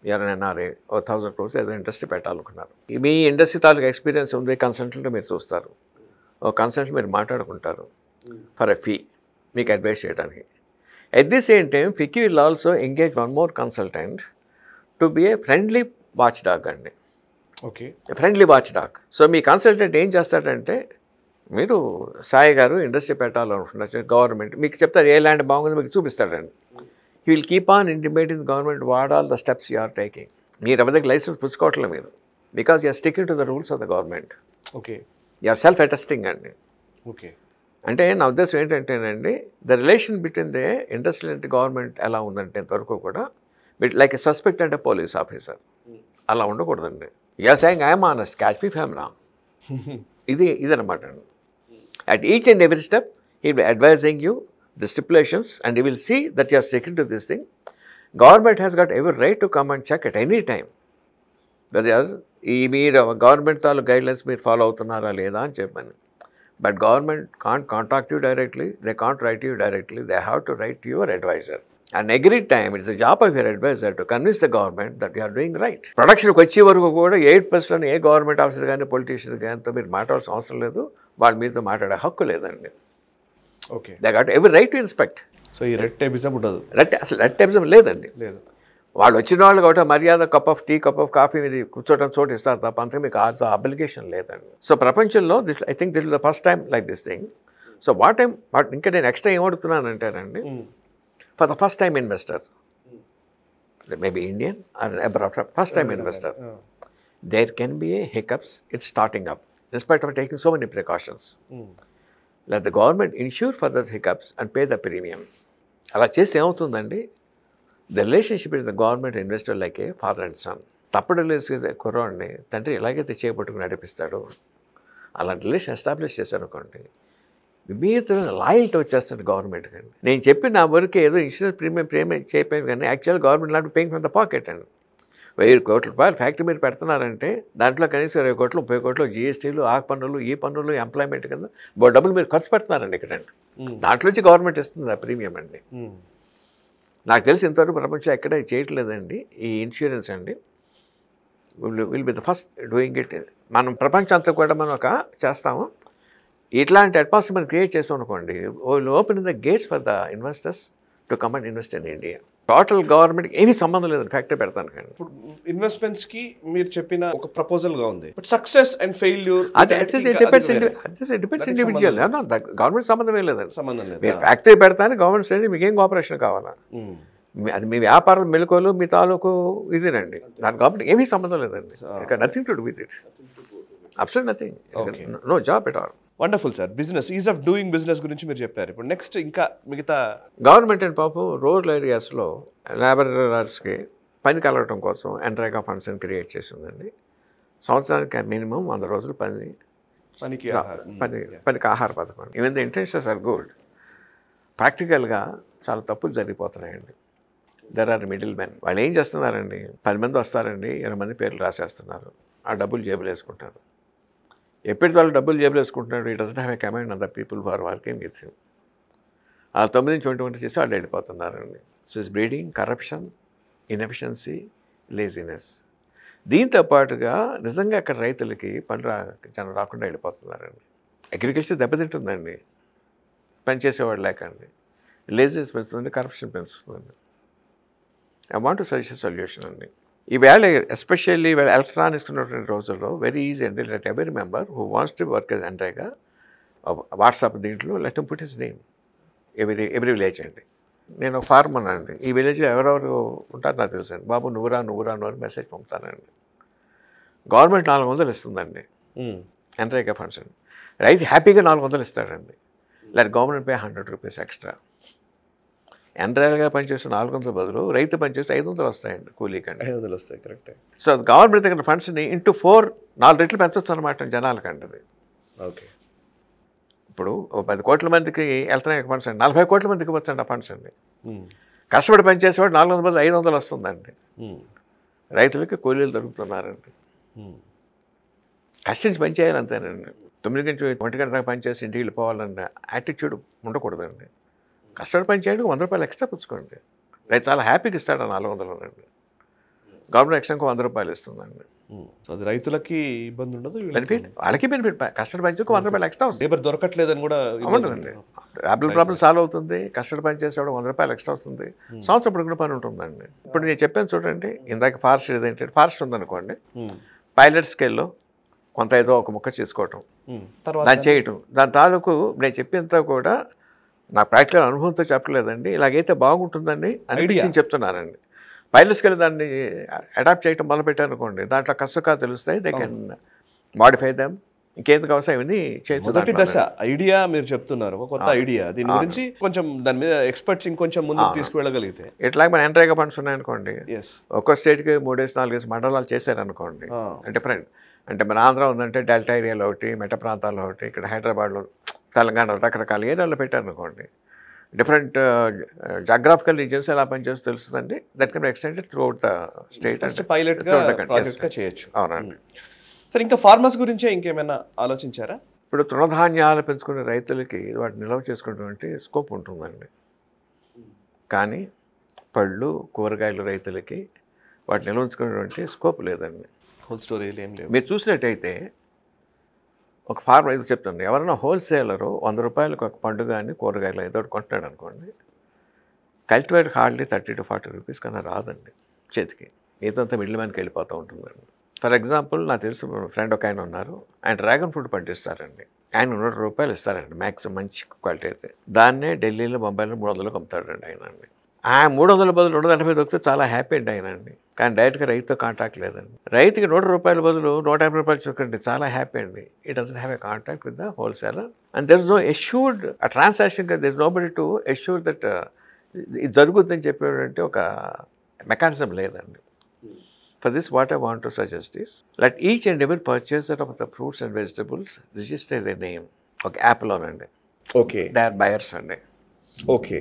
ఓ థౌసండ్ క్రోర్స్ ఏదైనా ఇండస్ట్రీ పెట్టాలనుకున్నారు మీ ఇండస్ట్రీ తాలూకా ఎక్స్పీరియన్స్ ఉంది కన్సల్టెంట్ మీరు చూస్తారు ఓ కన్సల్టెంట్ మీరు మాట్లాడుకుంటారు ఫర్ ఎ ఫీ మీకు అడ్వైస్ చేయడానికి at the same time PQ will also engage one more consultant to be a friendly watchdog అండి okay friendly watchdog so మీ కన్సల్టెంట్ ఏం చేస్తాడంటే మీరు సాయి గారు ఇండస్ట్రీ పెట్టాలనుకుంటున్నారు గవర్నమెంట్ మీకు చెప్తారు ఏ ల్యాండ్ బాగుంది మీకు చూపిస్తాడండి you will keep on intimating government what all the steps you are taking మీరు ఎవరి దగ్గర లైసెన్స్ పుచ్చుకోవట్లేదు మీరు because you're sticking to the rules of the government okay you're self attesting అండి ఓకే అంటే నా ఉద్దేశం ఏంటంటేనండి the relation between the industrial and government ఎలా ఉందంటే ఇంతవరకు కూడా బిట్ లైక్ ఎ సస్పెక్ట్ అంటే పోలీస్ ఆఫీసర్ అలా ఉండకూడదండి you're saying I'm honest catch me ఫ్యామ్ రామ్ ఇది అనమాట అండి at each and every step he advising you the stipulations and you will see that you are sticking to this thing. Government has got every right to come and check at any time. ఈ మీరు government తాలూ guidelines మీరు follow అవుతున్నారా లేదా అని చెప్పాను but government can't contact you directly they can't write you directly they have to write your advisor and every time it's job of your advisor to convince the government that you are doing right ప్రొడక్షన్కి వచ్చే వరకు కూడా eight percent ఏ government officer కానీ politician కానీ మీరు మాట్లాడాల్సిన అవసరం లేదు వాళ్ళు మీతో మాట్లాడే హక్కు లేదండి ఓకే ఎవరి రైట్ టు ఇన్స్పెక్ట్ సో ఈ రెడ్ టైపిజం ఉండదు రెడ్ అసలు రెడ్ టైపిజం లేదండి లేదు వాళ్ళు వచ్చిన వాళ్ళు కాబట్టి మర్యాద cup of tea cup of coffee మీరు కూర్చోవడం చోటు ఇస్తారు తప్ప అంతగా మీకు ఆ అప్లికేషన్ లేదండి సో ప్రపంచంలో this I think this the first time like this thing so what time what ఇంకా నేను ఎక్స్ట్రా ఏమడుతున్నానంటేనండి for the first time investor maybe Indian first time investor there can be a hiccups it's starting up in spite of taking so many precautions the government insure for that hiccups and pay the premium అలా చేస్తే ఏమవుతుందండి the relationship in the government investor like a father and sun తప్పుడు లేదు కుర్రవాడిని తండ్రి ఎలాగైతే చేపట్టుకుని నడిపిస్తాడు అలాంటి రిలేషన్ ఎస్టాబ్లిష్ చేశారనుకోండి విపరీతమైన లాయల్టీ వచ్చేస్తుంది గవర్నమెంట్కి కానీ నేను చెప్పిన నా వరకు ఏదో ఇన్సూరెన్స్ ప్రీమియం ప్రేమే చేయపోయింది కానీ యాక్చువల్గా గవర్నమెంట్ లాంటి పేయింగ్ ఫ్రమ్ ద పాకెట్ అండి వెయ్యి కోట్ల రూపాయలు ఫ్యాక్టరీ మీరు పెడుతున్నారంటే దాంట్లో కనీసం ఇరవై కోట్లు ముప్పై కోట్లు జిఎస్టీలు ఆ పన్నులు ఈ పన్నులు ఎంప్లాయ్మెంట్ కింద డబ్బులు మీరు ఖర్చు పెడుతున్నారండి ఇక్కడ దాంట్లోంచి గవర్నమెంట్ ఇస్తుంది ఆ ప్రీమియం అండి నాకు తెలిసి ఇంతవరకు ప్రపంచం ఎక్కడ చేయట్లేదండి ఈ ఇన్సూరెన్స్ అండి will be the first doing it మనం ప్రపంచం అంతా కూడా మనం ఒక చేస్తాము ఇట్లాంటి అట్మాస్ఫియర్ మనం క్రియేట్ చేసాం అనుకోండి open the gates for the investors to come and invest in India total government ఏమీ సంబంధం లేదు ఫ్యాక్టరీ పెడతాను కానీ ఇప్పుడు కి మీరు చెప్పిన ఒక ప్రపోజల్గా ఉంది but success and failure depends individual government సంబంధం ఏం సంబంధం లేదు మీరు ఫ్యాక్టరీ పెడతాను గవర్నమెంట్ స్టేట్ మీకేం కోఆపరేషన్ కావాలా అది మీ వ్యాపార మెలకువలు మీ తాలూకు ఇదేనండి దాని గవర్నమెంట్ ఏమీ సంబంధం లేదండి nothing to do with it absolute nothing no job at all wonderful sir business is of doing business గురించి మీరు చెప్పారు ఇప్పుడు నెక్స్ట్ ఇంకా మిగతా గవర్నమెంట్ అండ్ పాపం రూరల్ ఏరియాస్లో ల్యాబొరేటరీస్కి పని కలగటం కోసం ఎంట్రాగా ఫండ్స్ని క్రియేట్ చేసిందండి సంవత్సరానికి మినిమం వంద రోజులు పని పనికి పని hmm, పనికి ఆహార పథకం even the intentions are good ప్రాక్టికల్గా చాలా తప్పులు జరిగిపోతున్నాయండి దెర్ ఆర్ మిడిల్ మెన్ వాళ్ళు ఏం చేస్తున్నారండి పది మంది వస్తారండి ఇరవై మంది పేర్లు రాసేస్తున్నారు ఆ డబ్బులు జేబులు వేసుకుంటారు ఎప్పటి వాళ్ళు డబ్బులు వేసుకుంటున్నాడు ఈ doesn't have a command and the people for working with him ఆ తొమ్మిది నుంచి ట్వంటీ చేసి వాళ్ళు వెళ్ళిపోతున్నారండి so is breeding corruption inefficiency laziness దీంతో పాటుగా నిజంగా అక్కడ రైతులకి పని రా జనం రాకుండా వెళ్ళిపోతున్నారండి అగ్రికల్చర్ దెబ్బతింటుందండి పనిచేసేవాడు అండి లేజినెస్ పెంచుతుంది కరప్షన్ పెంచుతుంది ఐ వాంట్ సజెషన్ సొల్యూషన్ అండి ఈవేళ ఎస్పెషల్లీ ఈవేళ ఎలక్ట్రానిక్స్ ఉన్నటువంటి రోజుల్లో వెరీ ఈజీ అండి let every member who wants to work as ఎంటైగా వాట్సాప్ దీంట్లో let put his name every every village అండి నేను ఫార్మర్ అండి ఈ విలేజ్లో ఎవరెవరు ఉంటారు నాకు అండి బాబు నువ్వురా నువ్వురా నువ్వు మెసేజ్ పంపుతానండి గవర్నమెంట్ నాలుగు వందలు ఇస్తుందండి ఎంటరేగా hmm. ఫండ్స్ అండి రైతు హ్యాపీగా నాలుగు వందలు ఇస్తాడండి లేదా government pay hundred rupees extra ఎన్రాయల్గా పనిచేస్తే నాలుగు వందల బదులు రైతు పనిచేస్తే ఐదు వందలు వస్తాయండి కూలీ కంటే ఐదు వందలు వస్తాయి కరెక్టే సో గవర్నమెంట్ దగ్గర ఫండ్స్ని ఇంటూ ఫోర్ నాలుగు రెట్లు పెంచవచ్చు అనమాట అంటది ఓకే ఇప్పుడు పది కోట్ల మందికి వెళ్తున్నాయి ఫండ్స్ అండి నలభై కోట్ల మందికి వచ్చండి ఆ ఫండ్స్ అండి కష్టపడి పనిచేసేవాడు నాలుగు వందల బదులు ఐదు వందలు వస్తుందండి రైతులకి కూలీలు దొరుకుతున్నారండి కష్టించి పనిచేయాలి అంతేనండి తొమ్మిది నుంచి గంట దాకా పనిచేసి ఇంటికి వెళ్ళిపోవాలన్న యాటిట్యూడ్ ఉండకూడదండి కష్టపడి పని చేయండి వంద రూపాయలు ఎక్స్ట్రా పుచ్చుకోండి రైతు చాలా హ్యాపీగా ఇస్తాడు నాలుగు వందలు అండి గవర్నమెంట్ ఎక్స్ట్రా వంద రూపాయలు ఇస్తుందండి అది రైతులకి ఇబ్బంది ఉండదు బెనిఫిట్ వాళ్ళకి బెనిఫిట్ కష్టపడి పనిచేసి వంద రూపాయలు ఎక్స్ట్రా వస్తుంది లేబర్ అని కూడా అవునండి యాపిల్ ప్రాబ్లం సాల్వ్ అవుతుంది కష్టపడి పని చేసేవాడు వంద రూపాయలు ఎక్స్ట్రా వస్తుంది సంవత్సరం ఇప్పుడు కూడా పని ఉంటుందండి ఇప్పుడు నేను చెప్పాను చూడండి ఇందాక ఫారెస్ట్ ఏదంటే ఫారెస్ట్ ఉందనుకోండి పైలట్ స్కేల్లో కొంత ఏదో ఒక ముక్క చేసుకోవటం దాన్ని చేయటం దాని తాలూకు నేను చెప్పినంత కూడా నా ప్రాక్టికల్ అనుభవంతో చెప్పలేదండి ఇలాగైతే బాగుంటుందండి అనిపించి చెప్తున్నానండి పైలట్స్కి వెళ్ళి దాన్ని అడాప్ట్ చేయడం మొదలుపెట్టారు అనుకోండి దాంట్లో కష్టకా తెలుస్తాయి దే కెన్ మాడిఫై దామ్ ఇంకేందుకు అవసరం ఇవన్నీ మొదటి దశ ఐడియా మీరు చెప్తున్నారు ఒక కొత్త ఐడియా దీని గురించి కొంచెం దాని మీద ఎక్స్పర్ట్స్ ఇంకొంచెం ముందుకు తీసుకువెళ్ళగలిగితే ఇట్లా మన ఎంట్రైగా ఫండ్స్ ఉన్నాయనుకోండి ఒక్కో స్టేట్కి నాలుగు నాలుగేసి మండలాలు చేశారనుకోండి డిఫరెంట్ అంటే మన ఆంధ్ర ఉందంటే డెల్టా ఏరియాలో ఒకటి మెట ప్రాంతాల్లో ఒకటి ఇక్కడ హైదరాబాద్లో తెలంగాణ రకరకాల ఏరియాలో పెట్టారనుకోండి డిఫరెంట్ జాగ్రాఫికల్ రీజన్స్ ఎలా పనిచేస్తూ తెలుస్తుందండి that can extended throughout the state అంటే పైలట్ చేయొచ్చు అవునండి hmm. సరే ఇంకా ఫార్మర్స్ గురించే ఇంకేమైనా ఆలోచించారా ఇప్పుడు తృణధాన్యాలు పెంచుకునే రైతులకి వాటిని నిల్వ చేసుకునేటువంటి స్కోప్ ఉంటుందండి కానీ పళ్ళు కూరగాయలు రైతులకి వాటిని నిల్వ ఉంచుకునేటువంటి స్కోప్ లేదండి హోల్ స్టోరీ లేదు మీరు చూసినట్టయితే ఒక ఫార్మర్ ఇది చెప్తాను ఎవరైనా హోల్సేలరు వంద రూపాయలకు ఒక పండుగ అని కూరగాయలు ఏదో ఒకటి కొంటున్నాడు అనుకోండి cultivate hardly thirty to forty rupees కన్నా రాదండి చేతికి మిగతా మిడిల్ మ్యాన్కి వెళ్ళిపోతూ ఉంటుందండి ఫర్ ఎగ్జాంపుల్ నాకు తెలుసు ఫ్రెండ్ ఒక ఆయన ఉన్నారు ఆయన డ్రాగన్ ఫ్రూట్ పండిస్తారండి ఆయన నూట రూపాయలు ఇస్తారండి మ్యాక్సిమం మంచి క్వాలిటీ అయితే దాన్నే ఢిల్లీలో బొంబాయిలో మూడు వందలకు అమ్ముతాడండి ఆయన అండి ఆ మూడు వందల బదులు రెండు వందల ఎనభై దొరికితే చాలా హ్యాపీ అండి ఆయన అండి కానీ డైరెక్ట్గా రైతుతో కాంటాక్ట్ లేదండి రైతుకి నూట రూపాయల బదులు నూట యాభై రూపాయలు చూడండి చాలా హ్యాపీ అండి it doesn't have a contact with the wholesaler and there is no assured uh transaction there is nobody to assure that ఇది జరుగుతుందని చెప్పేటంటే ఒక మెకానిజం లేదండి for this what I want to suggest is let each and every purchaser of the fruits and vegetables register the name ఒక యాప్లోనండి okay they are buyers అండి okay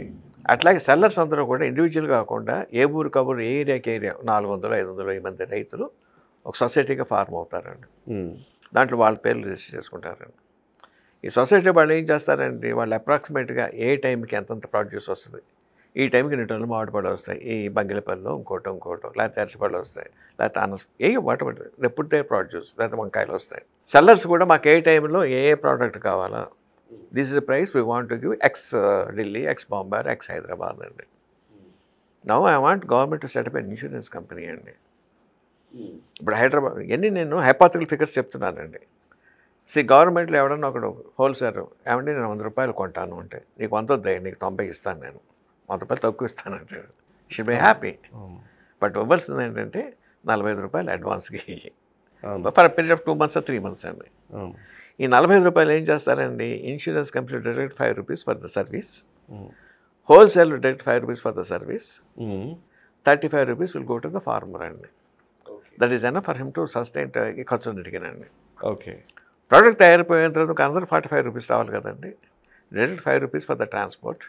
అట్లాగే sellers అందరూ కూడా ఇండివిజువల్ కాకుండా ఏ ఊరు కబురు ఏ ఏరియాకి ఏరియా నాలుగు వందలు ఐదు వందలు ఈ మంది రైతులు ఒక సొసైటీగా ఫార్మ్ అవుతారండి దాంట్లో వాళ్ళ పేర్లు రిజిస్టర్ చేసుకుంటారండి ఈ సొసైటీ వాళ్ళు ఏం చేస్తారండి వాళ్ళు అప్రాక్సిమేట్గా ఏ టైంకి ఎంతంత ప్రొడ్యూస్ వస్తుంది ఈ టైంకి నిటోళ్ళు మామిడి పళ్ళు వస్తాయి ఈ బంగిలిపళ్ళు ఇంకోటి ఇంకోటి లేకపోతే అరటిపళ్ళు వస్తాయి లేకపోతే అనస్ ఏ వాటి ఎప్పుడు ప్రొడ్యూస్ లేకపోతే వంకాయలు వస్తాయి సెల్లర్స్ కూడా మాకు ఏ టైంలో ఏ ప్రోడక్ట్ కావాలో this is the price we want to give ex Delhi ex Bombay ex Hyderabad అండి now I want government to set up an insurance company అండి ఇప్పుడు హైదరాబాద్ ఎన్ని నేను హైపాతికల్ ఫిగర్స్ చెప్తున్నానండి సి గవర్నమెంట్లో ఎవడన్నా ఒకడు హోల్సేల్ ఏమంటే నేను వంద రూపాయలు కొంటాను అంటే నీకు వంద వద్దాయి నీకు తొంభై ఇస్తాను నేను వంద రూపాయలు తక్కువ ఇస్తాను అంటాడు షుడ్ బి హ్యాపీ బట్ ఇవ్వాల్సింది ఏంటంటే నలభై ఐదు రూపాయలు అడ్వాన్స్కి for period of two months three months అండి hmm. ఈ నలభై రూపాయలు ఏం చేస్తారండి insurance company direct five rupees for the service wholesale direct five rupees for the service thirty five rupees will go to the farmer అండి that is an for him to sustain ఖర్చు అడిగినండి okay product తయారైపోయిన తర్వాత అందరూ forty five rupees రావాలి కదండి direct five rupees for the transport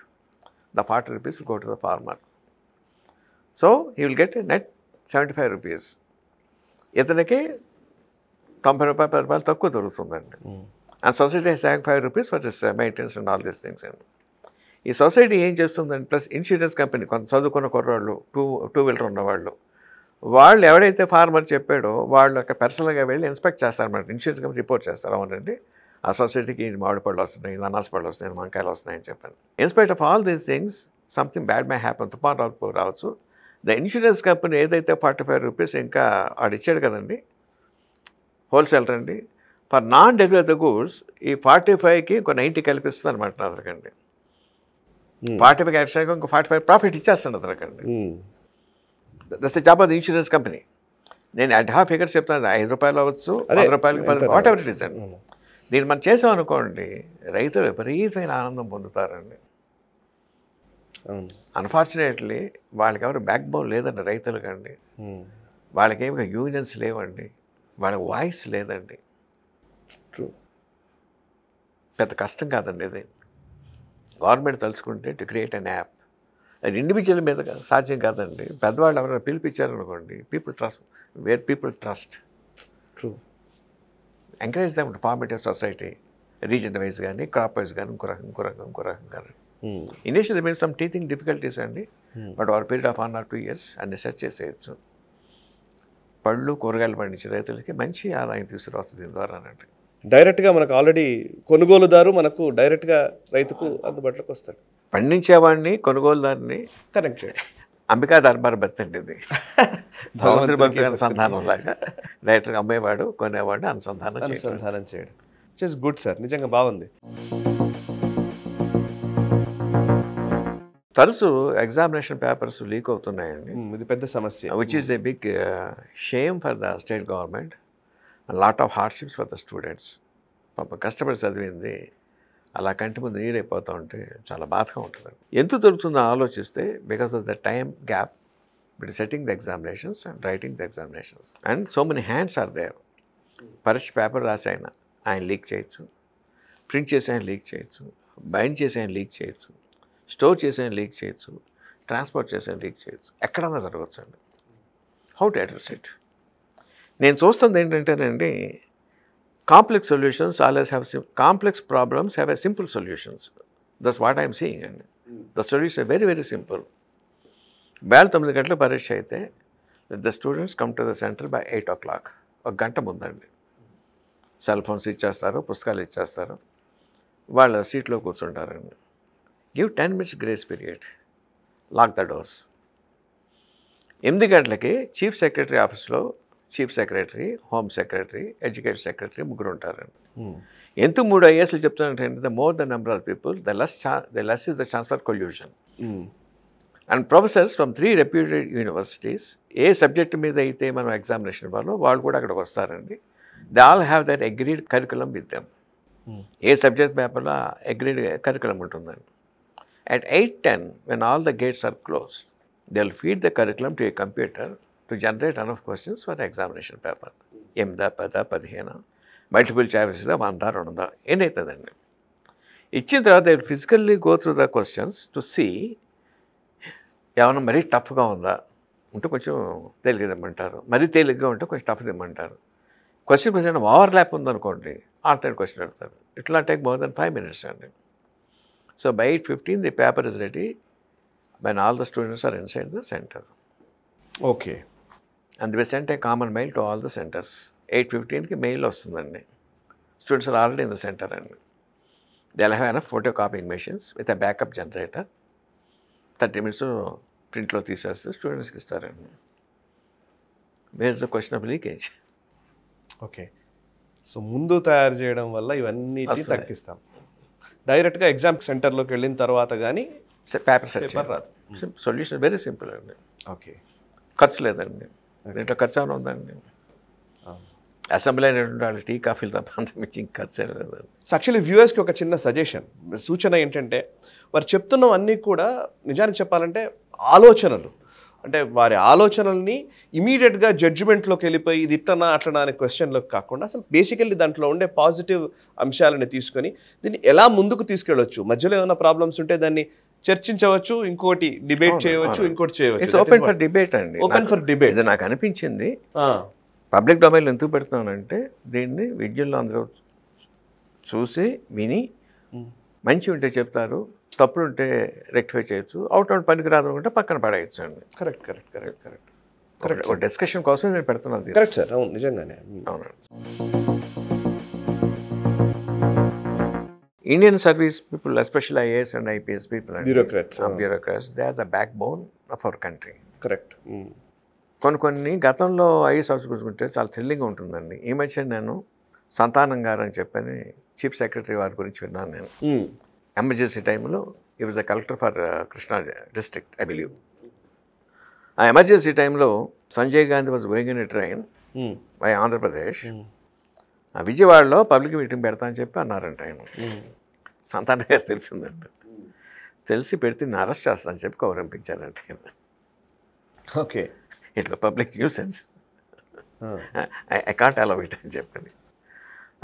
the forty rupees go to the farmer so he will get net seventy five rupees ఇతనికి తొంభై రూపాయలు పది రూపాయలు తక్కువ దొరుకుతుందండి and society has hang five rupees for his maintenance and all these things అండి ఈ society ఏం చేస్తుందండి ప్లస్ ఇన్సూరెన్స్ కంపెనీ కొంత చదువుకున్న కుర్రాళ్ళు టూ టూ వీలర్ ఉన్నవాళ్ళు వాళ్ళు ఎవడైతే ఫార్మర్ చెప్పాడో వాళ్ళు అక్కడ పర్సనల్గా వెళ్ళి ఇన్స్పెక్ట్ చేస్తారన్నమాట ఇన్సూరెన్స్ కంపెనీ రిపోర్ట్ చేస్తారు అవునండి ఆ సొసైటీకి మామిడి పళ్ళు వస్తున్నాయి అనాస పళ్ళు వస్తున్నాయి వంకాయలు వస్తున్నాయని చెప్పాను inspect of all these things something bad may happen తుపాన్ రావచ్చు ద ఇన్సూరెన్స్ కంపెనీ ఏదైతే ఫార్టీ ఫైవ్ రూపీస్ ఇంకా వాడు ఇచ్చాడు కదండి హోల్సేలర్ అండి for non delivery the goods ఈ ఫార్టీ ఫైవ్కి ఇంకో నైంటీ కల్పిస్తుంది అనమాట నా hmm. ఫార్టీ ఫైవ్ ఎక్స్ట్రాగా ఇంకో ఫార్టీ ఫైవ్ ప్రాఫిట్ ఇచ్చేస్తాను అతనికండి hmm. Thus the job of the insurance company నేను అడ్ హాఫ్ ఫిగర్స్ చెప్తాను ఐదు రూపాయలు అవ్వచ్చు పది రూపాయలకి పది వాట్ ఎవర్ ఇట్ దీన్ని మనం చేసాం అనుకోండి రైతులు విపరీతమైన ఆనందం పొందుతారండి అన్ఫార్చునేట్లీ వాళ్ళకి ఎవరు బ్యాక్ బోన్ లేదండి రైతులకండి hmm. వాళ్ళకేమి యూనియన్స్ లేవండి వాళ్ళకి వాయిస్ లేదండి ట్రూ పెద్ద కష్టం కాదండి ఇది గవర్నమెంట్ తలుచుకుంటే టు క్రియేట్ అన్ యాప్ అది ఇండివిజువల్ మీద సాధ్యం కాదండి పెద్దవాళ్ళు ఎవరైనా పిలిపించారనుకోండి people trust where people trust through encourage them to society region wise కానీ క్రాప్ వైజ్ కానీ ఇంకో రకం ఇంకో రకం ఇంకో రకం కానీ ఇనిషియల్ మేము సమ్ టీథింగ్ డిఫికల్టీస్ అండి but or period of one or two years అన్ని సెట్ చేసేయచ్చు పళ్ళు కూరగాయలు పండించే రైతులకి మంచి ఆదాయం తీసుకురావచ్చు దీని ద్వారా అంటే డైరెక్ట్గా మనకు ఆల్రెడీ కొనుగోలుదారు మనకు డైరెక్ట్గా రైతుకు అందుబాటులోకి వస్తాడు పండించేవాడిని కొనుగోలుదారిని కనెక్ట్ చేయండి అంబికా దర్బార్ బెత్ అండి ఇది భగవంతుడి పంపిన అనుసంధానం లాగా డైరెక్ట్గా అమ్మేవాడు కొనేవాడు అనుసంధానం అనుసంధానం చేయడం ఇట్స్ గుడ్ సార్ నిజంగా బాగుంది తరచు ఎగ్జామినేషన్ పేపర్స్ లీక్ అవుతున్నాయండి ఇది పెద్ద సమస్య which is a big shame for the state government lot of hardships for the students పాప కష్టపడి చదివింది అలా కంటి ముందు నీరైపోతూ ఉంటే చాలా బాధగా ఉంటుంది ఎంత దొరుకుతుందో ఆలోచిస్తే because of the time gap between setting the examinations and writing the examinations and so many hands are there పరీక్ష పేపర్ రాసి ఆయన ఆయన లీక్ చేయొచ్చు ప్రింట్ చేసి ఆయన లీక్ చేయొచ్చు బైండ్ చేసి ఆయన లీక్ చేయొచ్చు స్టోర్ చేసే లీక్ చేయొచ్చు ట్రాన్స్పోర్ట్ చేసే లీక్ చేయొచ్చు ఎక్కడన్నా జరగవచ్చండి హౌ టు అడ్రస్ ఇట్ నేను చూస్తుంది ఏంటంటేనండి complex solutions always have complex problems have a simple solutions that's what I'm seeing అండి hmm. The solution very very simple వేల తొమ్మిది గంటల పరీక్ష అయితే the students come to the centre by eight o'clock ఒక గంట ముందండి సెల్ ఫోన్స్ ఇచ్చేస్తారు పుస్తకాలు ఇచ్చేస్తారు వాళ్ళ సీట్లో కూర్చుంటారండి give ten minutes grace period lock the doors ఎనిమిది గంటలకి చీఫ్ సెక్రటరీ ఆఫీస్లో chief secretary home secretary education secretary ముగ్గురు ఉంటారండి hmm. ఎందుకు మూడు ఐఎస్లు చెప్తున్నట్టు the more the number of people the less the less is the chance for collusion and professors from three reputed universities ఏ సబ్జెక్ట్ మీద అయితే మనం ఎగ్జామినేషన్ ఇవ్వాలో వాళ్ళు కూడా అక్కడికి వస్తారండి they all have that agreed curriculum with them ఏ సబ్జెక్ట్ పేపర్లో అగ్రీడ్ కరికులం ఉంటుందండి At 8.10, when all the gates are closed, they will feed the curriculum to a computer to generate enough questions for the examination paper. ఎనిమిదా పద పదిహేను multiple చాయిస్దా వంద రెండొంద ఏమవుతుందండి ఇచ్చిన తర్వాత physically go through the questions to see ఏమైనా మరీ టఫ్గా ఉందా ఉంటే కొంచెం తేలిక తెమ్మంటారు మరీ తేలిగ్గా ఉంటే కొంచెం టఫ్ తెమ్మంటారు క్వశ్చన్ క్వశ్చన్ ఓవర్ ల్యాప్ ఉందనుకోండి ఆల్టర్నేట్ క్వశ్చన్ పెడతారు ఇట్లా take more than five minutes అండి so So by 8.15, the paper is ready when all the students are inside the center. Okay. And we a common mail to all the centres eight ఫిఫ్టీన్కి mail వస్తుందండి students are already in the centre అండి they have enough photo copying machines with a backup generator thirty minutes ప్రింట్లో తీసేస్తే స్టూడెంట్స్కి ఇస్తారండి where's the question of leakage okay so ముందు తయారు చేయడం వల్ల ఇవన్నీ తగ్గిస్తాం డైరెక్ట్గా ఎగ్జామ్ సెంటర్లోకి వెళ్ళిన తర్వాత కానీ పేపర్ సెట్ రాదు సొల్యూషన్ వెరీ సింపుల్ అండి ఓకే ఖర్చు లేదండి దీంట్లో ఖర్చు ఏమైనా ఉందండి అసెంబ్లీ అయినటువంటి వాళ్ళు టీ కాఫీలు తప్ప అంతమించి ఇంకా ఖర్చు లేదు యాక్చువల్లీ వ్యూయర్స్కి ఒక చిన్న సజెషన్ సూచన ఏంటంటే వారు చెప్తున్నవన్నీ కూడా నిజానికి చెప్పాలంటే ఆలోచనలు అంటే వారి ఆలోచనల్ని ఇమీడియట్గా జడ్జిమెంట్లోకి వెళ్ళిపోయి ఇది ఇట్టనా అట్లనా అనే క్వశ్చన్లోకి కాకుండా అసలు బేసికల్లీ దాంట్లో ఉండే పాజిటివ్ అంశాలని తీసుకొని దీన్ని ఎలా ముందుకు తీసుకెళ్ళవచ్చు మధ్యలో ఏమైనా ప్రాబ్లమ్స్ ఉంటే దాన్ని చర్చించవచ్చు ఇంకోటి డిబేట్ చేయవచ్చు ఇంకోటి చేయవచ్చు ఓపెన్ ఫర్ డిబేట్ అండి ఓపెన్ ఫర్ డిబేట్ ఇది నాకు అనిపించింది పబ్లిక్ డొమైన్లో ఎందుకు పెడుతున్నానంటే దీన్ని విద్యుల్లో అందరూ చూసి విని మంచి ఉంటే చెప్తారు తప్పులు ఉంటే రెక్టిఫై చేయొచ్చు అవుట్ అవుట్ పనికి రాదు అనుకుంటే పక్కన పడేయచ్చు అండి correct correct correct correct correct discussion కోసం నేను పెడుతున్నాను కరెక్ట్ సార్ అవును నిజంగానే అవునండి Indian service people special IAS and IPS people bureaucrats bureaucrats they are the backbone of our country correct కొన్ని కొన్ని గతంలో ఐఏఎస్ ఆఫీస్ గురించుకుంటే చాలా థ్రిల్లింగ్ ఉంటుందండి ఈ మధ్య నేను సంతానం గారు అని చెప్పని చీఫ్ సెక్రటరీ వారి గురించి విన్నాను నేను ఎమర్జెన్సీ టైంలో ఈ was a collector for Krishna district I believe ఆ ఎమర్జెన్సీ టైంలో Sanjay Gandhi was going in train by Andhra Pradesh ఆ విజయవాడలో పబ్లిక్ మీటింగ్ పెడతా అని చెప్పి అన్నారంట ఆయన hmm. సంతాన గారు తెలిసిందంట తెలిసి పెడితే నేను అరెస్ట్ అని చెప్పి కౌరంపించారంట ఓకే ఇట్లా public nuisance I can't allow it అని చెప్పండి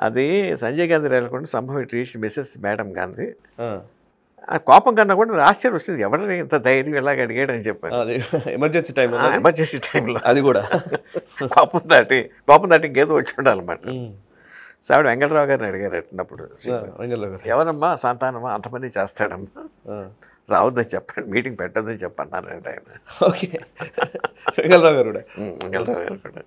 అది సంజయ్ గాంధీ వెళ్ళకుండా సంభవిట్ రీచ్ మిస్సెస్ మేడం గాంధీ ఆ కోపం కన్నా కూడా ఆశ్చర్యం వస్తుంది ఎవరిని ఇంత ధైర్యం ఇలాగ అని చెప్పాను ఎమర్జెన్సీ టైం ఎమర్జెన్సీ టైంలో అది కూడా కోపం దాటి కోపం దాటి ఇంకేదో వచ్చి ఉండాలన్నమాట ఆవిడ వెంకటరావు గారిని అడిగారు అట్టినప్పుడు ఎవరమ్మా సంతానమ్మా అంతమంది చేస్తాడమ్మా రావద్దని చెప్పండి మీటింగ్ పెట్టద్దని చెప్పన్నానండి ఆయన ఓకే వెంకటరావు గారు కూడా వెంకటరావు గారు కూడా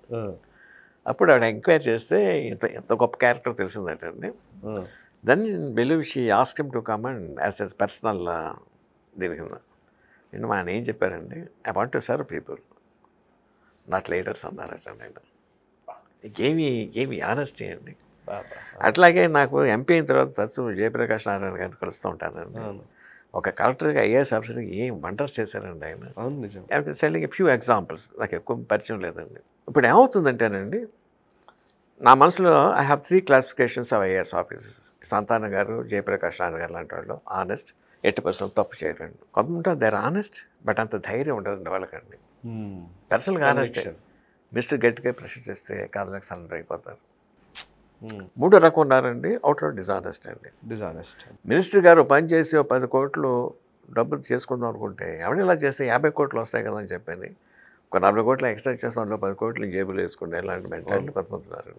అప్పుడు ఆవిడ ఎంక్వైర్ చేస్తే ఇంత ఇంత గొప్ప క్యారెక్టర్ తెలిసిందటండి then believe she asked him to come and as his personal దీని కింద నేను మా ఆయన ఏం చెప్పారండి I want to serve people not leaders అన్నారట నేను ఏమి ఏమి ఆనెస్టీ అండి అట్లాగే నాకు ఎంపీ అయిన తర్వాత తరచు జయప్రకాష్ నారాయణ గారిని కలుస్తూ ఉంటానండి ఒక కలెక్టర్గా ఐఏఎస్ ఆఫీసర్ ఏం వండర్స్ చేశారండి ఆయన సెల్లింగ్ ఫ్యూ ఎగ్జాంపుల్స్ నాకు ఎక్కువ పరిచయం లేదండి ఇప్పుడు ఏమవుతుందంటేనండి నా మనసులో I have three classifications of IAS officers Santhana గారు జయప్రకాష్ నాన్న గారు లాంటి వాళ్ళు ఆనెస్ట్ ఎట్టి పర్సెంట్ తప్పు చేయరండి కొంత దేర్ ఆనెస్ట్ బట్ అంత ధైర్యం ఉండదు వాళ్ళకండి పర్సనల్గా ఆనెస్ట్ మిస్టర్ గట్టిగా ప్రెషర్ చేస్తే కాదు నాకు సరెండర్ అయిపోతారు మూడో రకం ఉన్నారండి అవుట్ ఆఫ్ డిజానెస్ట్ అండి డిజానెస్ట్ మినిస్టర్ గారు పనిచేసి పది కోట్లు డబ్బులు చేసుకుందాం అనుకుంటే ఎవరిని ఇలా చేస్తే యాభై కోట్లు వస్తాయి కదా అని చెప్పని ఒక నలభై కోట్లు ఎక్స్ట్రా చేస్తాం అందులో పది కోట్లు జేబులు వేసుకుంటే ఇలాంటి మెంటాలిటీ కొంతమంది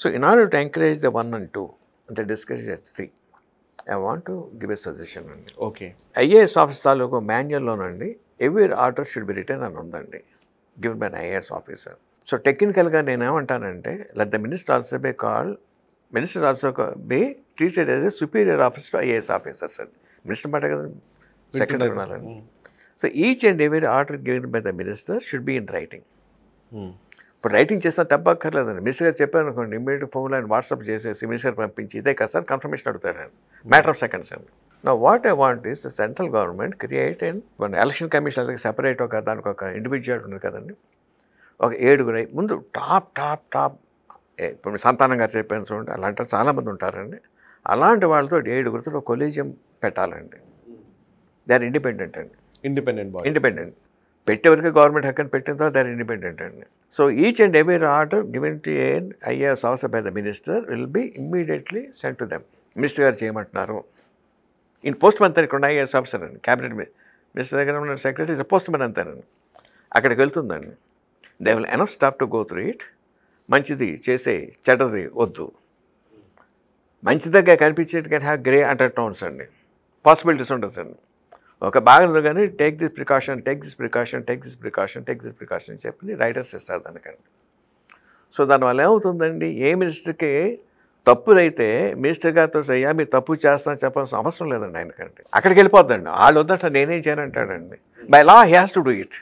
so in order to encourage the one and two అంటే discourage three I want to give a suggestion అండి ఓకే ఐఏఎస్ ఆఫీస్ తాలూకు మాన్యువల్లోనండి every order should be return అని ఉందండి given by IAS officer so టెక్నికల్గా నేను ఏమంటానంటే let the minister also be call minister also be treated as a superior officer IAS officers sir minister మాట కదా second ఉన్నారని so each and every order given by the minister should be in writing ఇప్పుడు writing చేసిన తప్పక్కర్లేదండి minister గారు చెప్పాను అనుకోండి immediate ఫోన్లో ఆయన వాట్సాప్ చేసేసి మినిస్టర్ పంపించి ఇదే కదా సార్ కన్ఫర్మేషన్ అండి మ్యాటర్ ఆఫ్ సెకండ్స్ అండి నా what I want is the central government create an election commission separate ఒక దానికి ఒక ఇండివిజువల్ ఉంది కదండి ఒక ఏడుగురై ముందు టాప్ టాప్ టాప్ ఇప్పుడు సంతానం గారు చెప్పాను చూడండి అలాంటి చాలామంది ఉంటారండి అలాంటి వాళ్ళతో ఏడుగురితో కొలీజియం పెట్టాలండి దాని ఇండిపెండెంట్ అండి ఇండిపెండెంట్ ఇండిపెండెంట్ పెట్టేవరకు గవర్నమెంట్ హక్కని పెట్టిన తర్వాత దాని ఇండిపెండెంట్ అండి so each and every order given to an IAS అవసర by the minister will be immediately send to them minister గారు చేయమంటున్నారు ఈయన పోస్ట్ మ్యాన్ తనకి ఐఏఎస్ ఆఫీసర్ అండి క్యాబినెట్ మినిస్టర్ దగ్గర ఉన్న సెక్రటరీ పోస్ట్ మ్యాన్ అంతేనండి అక్కడికి వెళ్తుందండి they will enough staff to go through it మంచిది చేసే చెడ్డది వద్దు మంచి దగ్గర కనిపించేది can have grey undertones అండి పాసిబిలిటీస్ ఉండదు అండి ఒక బాగా కానీ take this precaution take this precaution take this precaution take this precaution అని చెప్పి రైటర్స్ ఇస్తారు దానికండి సో దానివల్ల ఏమవుతుందండి ఏ మినిస్టర్కి తప్పులైతే మినిస్టర్ గారితో అయ్యా మీరు తప్పు చేస్తా చెప్పాల్సిన అవసరం లేదండి ఆయనకంటే అక్కడికి వెళ్ళిపోద్దండి వాళ్ళు వద్దంట నేనేం చేయను అంటాడండి by law has to do it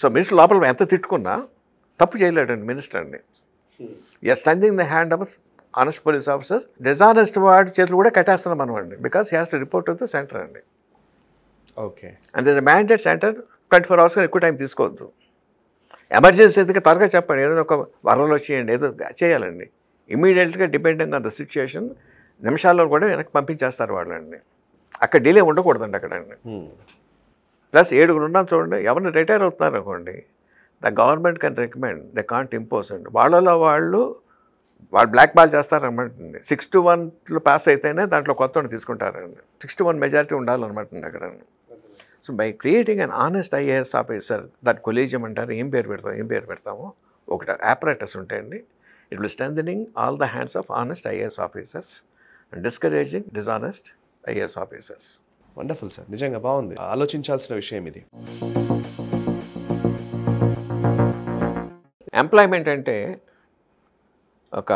so minister లోపల ఎంత తిట్టుకున్నా తప్పు చేయలేడండి మినిస్టర్ని you are standing the hand of honest police officers dishonest వాడి చేతులు కూడా కట్టేస్తున్నాం అండి because he has to report అవుతుంది ద సెంటర్ అండి okay and this mandate centre twenty four అవర్స్గా ఎక్కువ టైం తీసుకోవద్దు ఎమర్జెన్సీ అయితే త్వరగా చెప్పండి ఏదైనా ఒక వరలు వచ్చేయండి ఏదో చేయాలండి ఇమీడియట్గా డిపెండింగ్ ఆన్ ద సిచ్యువేషన్ నిమిషాల్లో కూడా వెనక్కి పంపించేస్తారు వాళ్ళండి అక్కడ డిలే ఉండకూడదండి అక్కడ అండి hmm. ప్లస్ ఏడుగురు ఉన్నాను చూడండి ఎవరిని రిటైర్ అవుతున్నారు అనుకోండి the government can recommend the can't impose అండి వాళ్ళలో వాళ్ళు వాళ్ళు బ్లాక్ బాల్ చేస్తారనమాటండి సిక్స్ టు వన్లో పాస్ అయితేనే దాంట్లో కొత్త తీసుకుంటారండి సిక్స్ టు వన్ మెజారిటీ ఉండాలన్నమాట అక్కడ so by creating an honest IAS officer దాని కొలీజియం అంటారు ఏం పేరు పెడతాం ఏం పేరు పెడతామో ఒకటి యాపరేటస్ ఉంటాయండి it will strengthening all the hands of honest IAS officers and discouraging dishonest IAS officers wonderful sir నిజంగా బాగుంది ఆలోచించాల్సిన విషయం ఇది ఎంప్లాయ్మెంట్ అంటే ఒక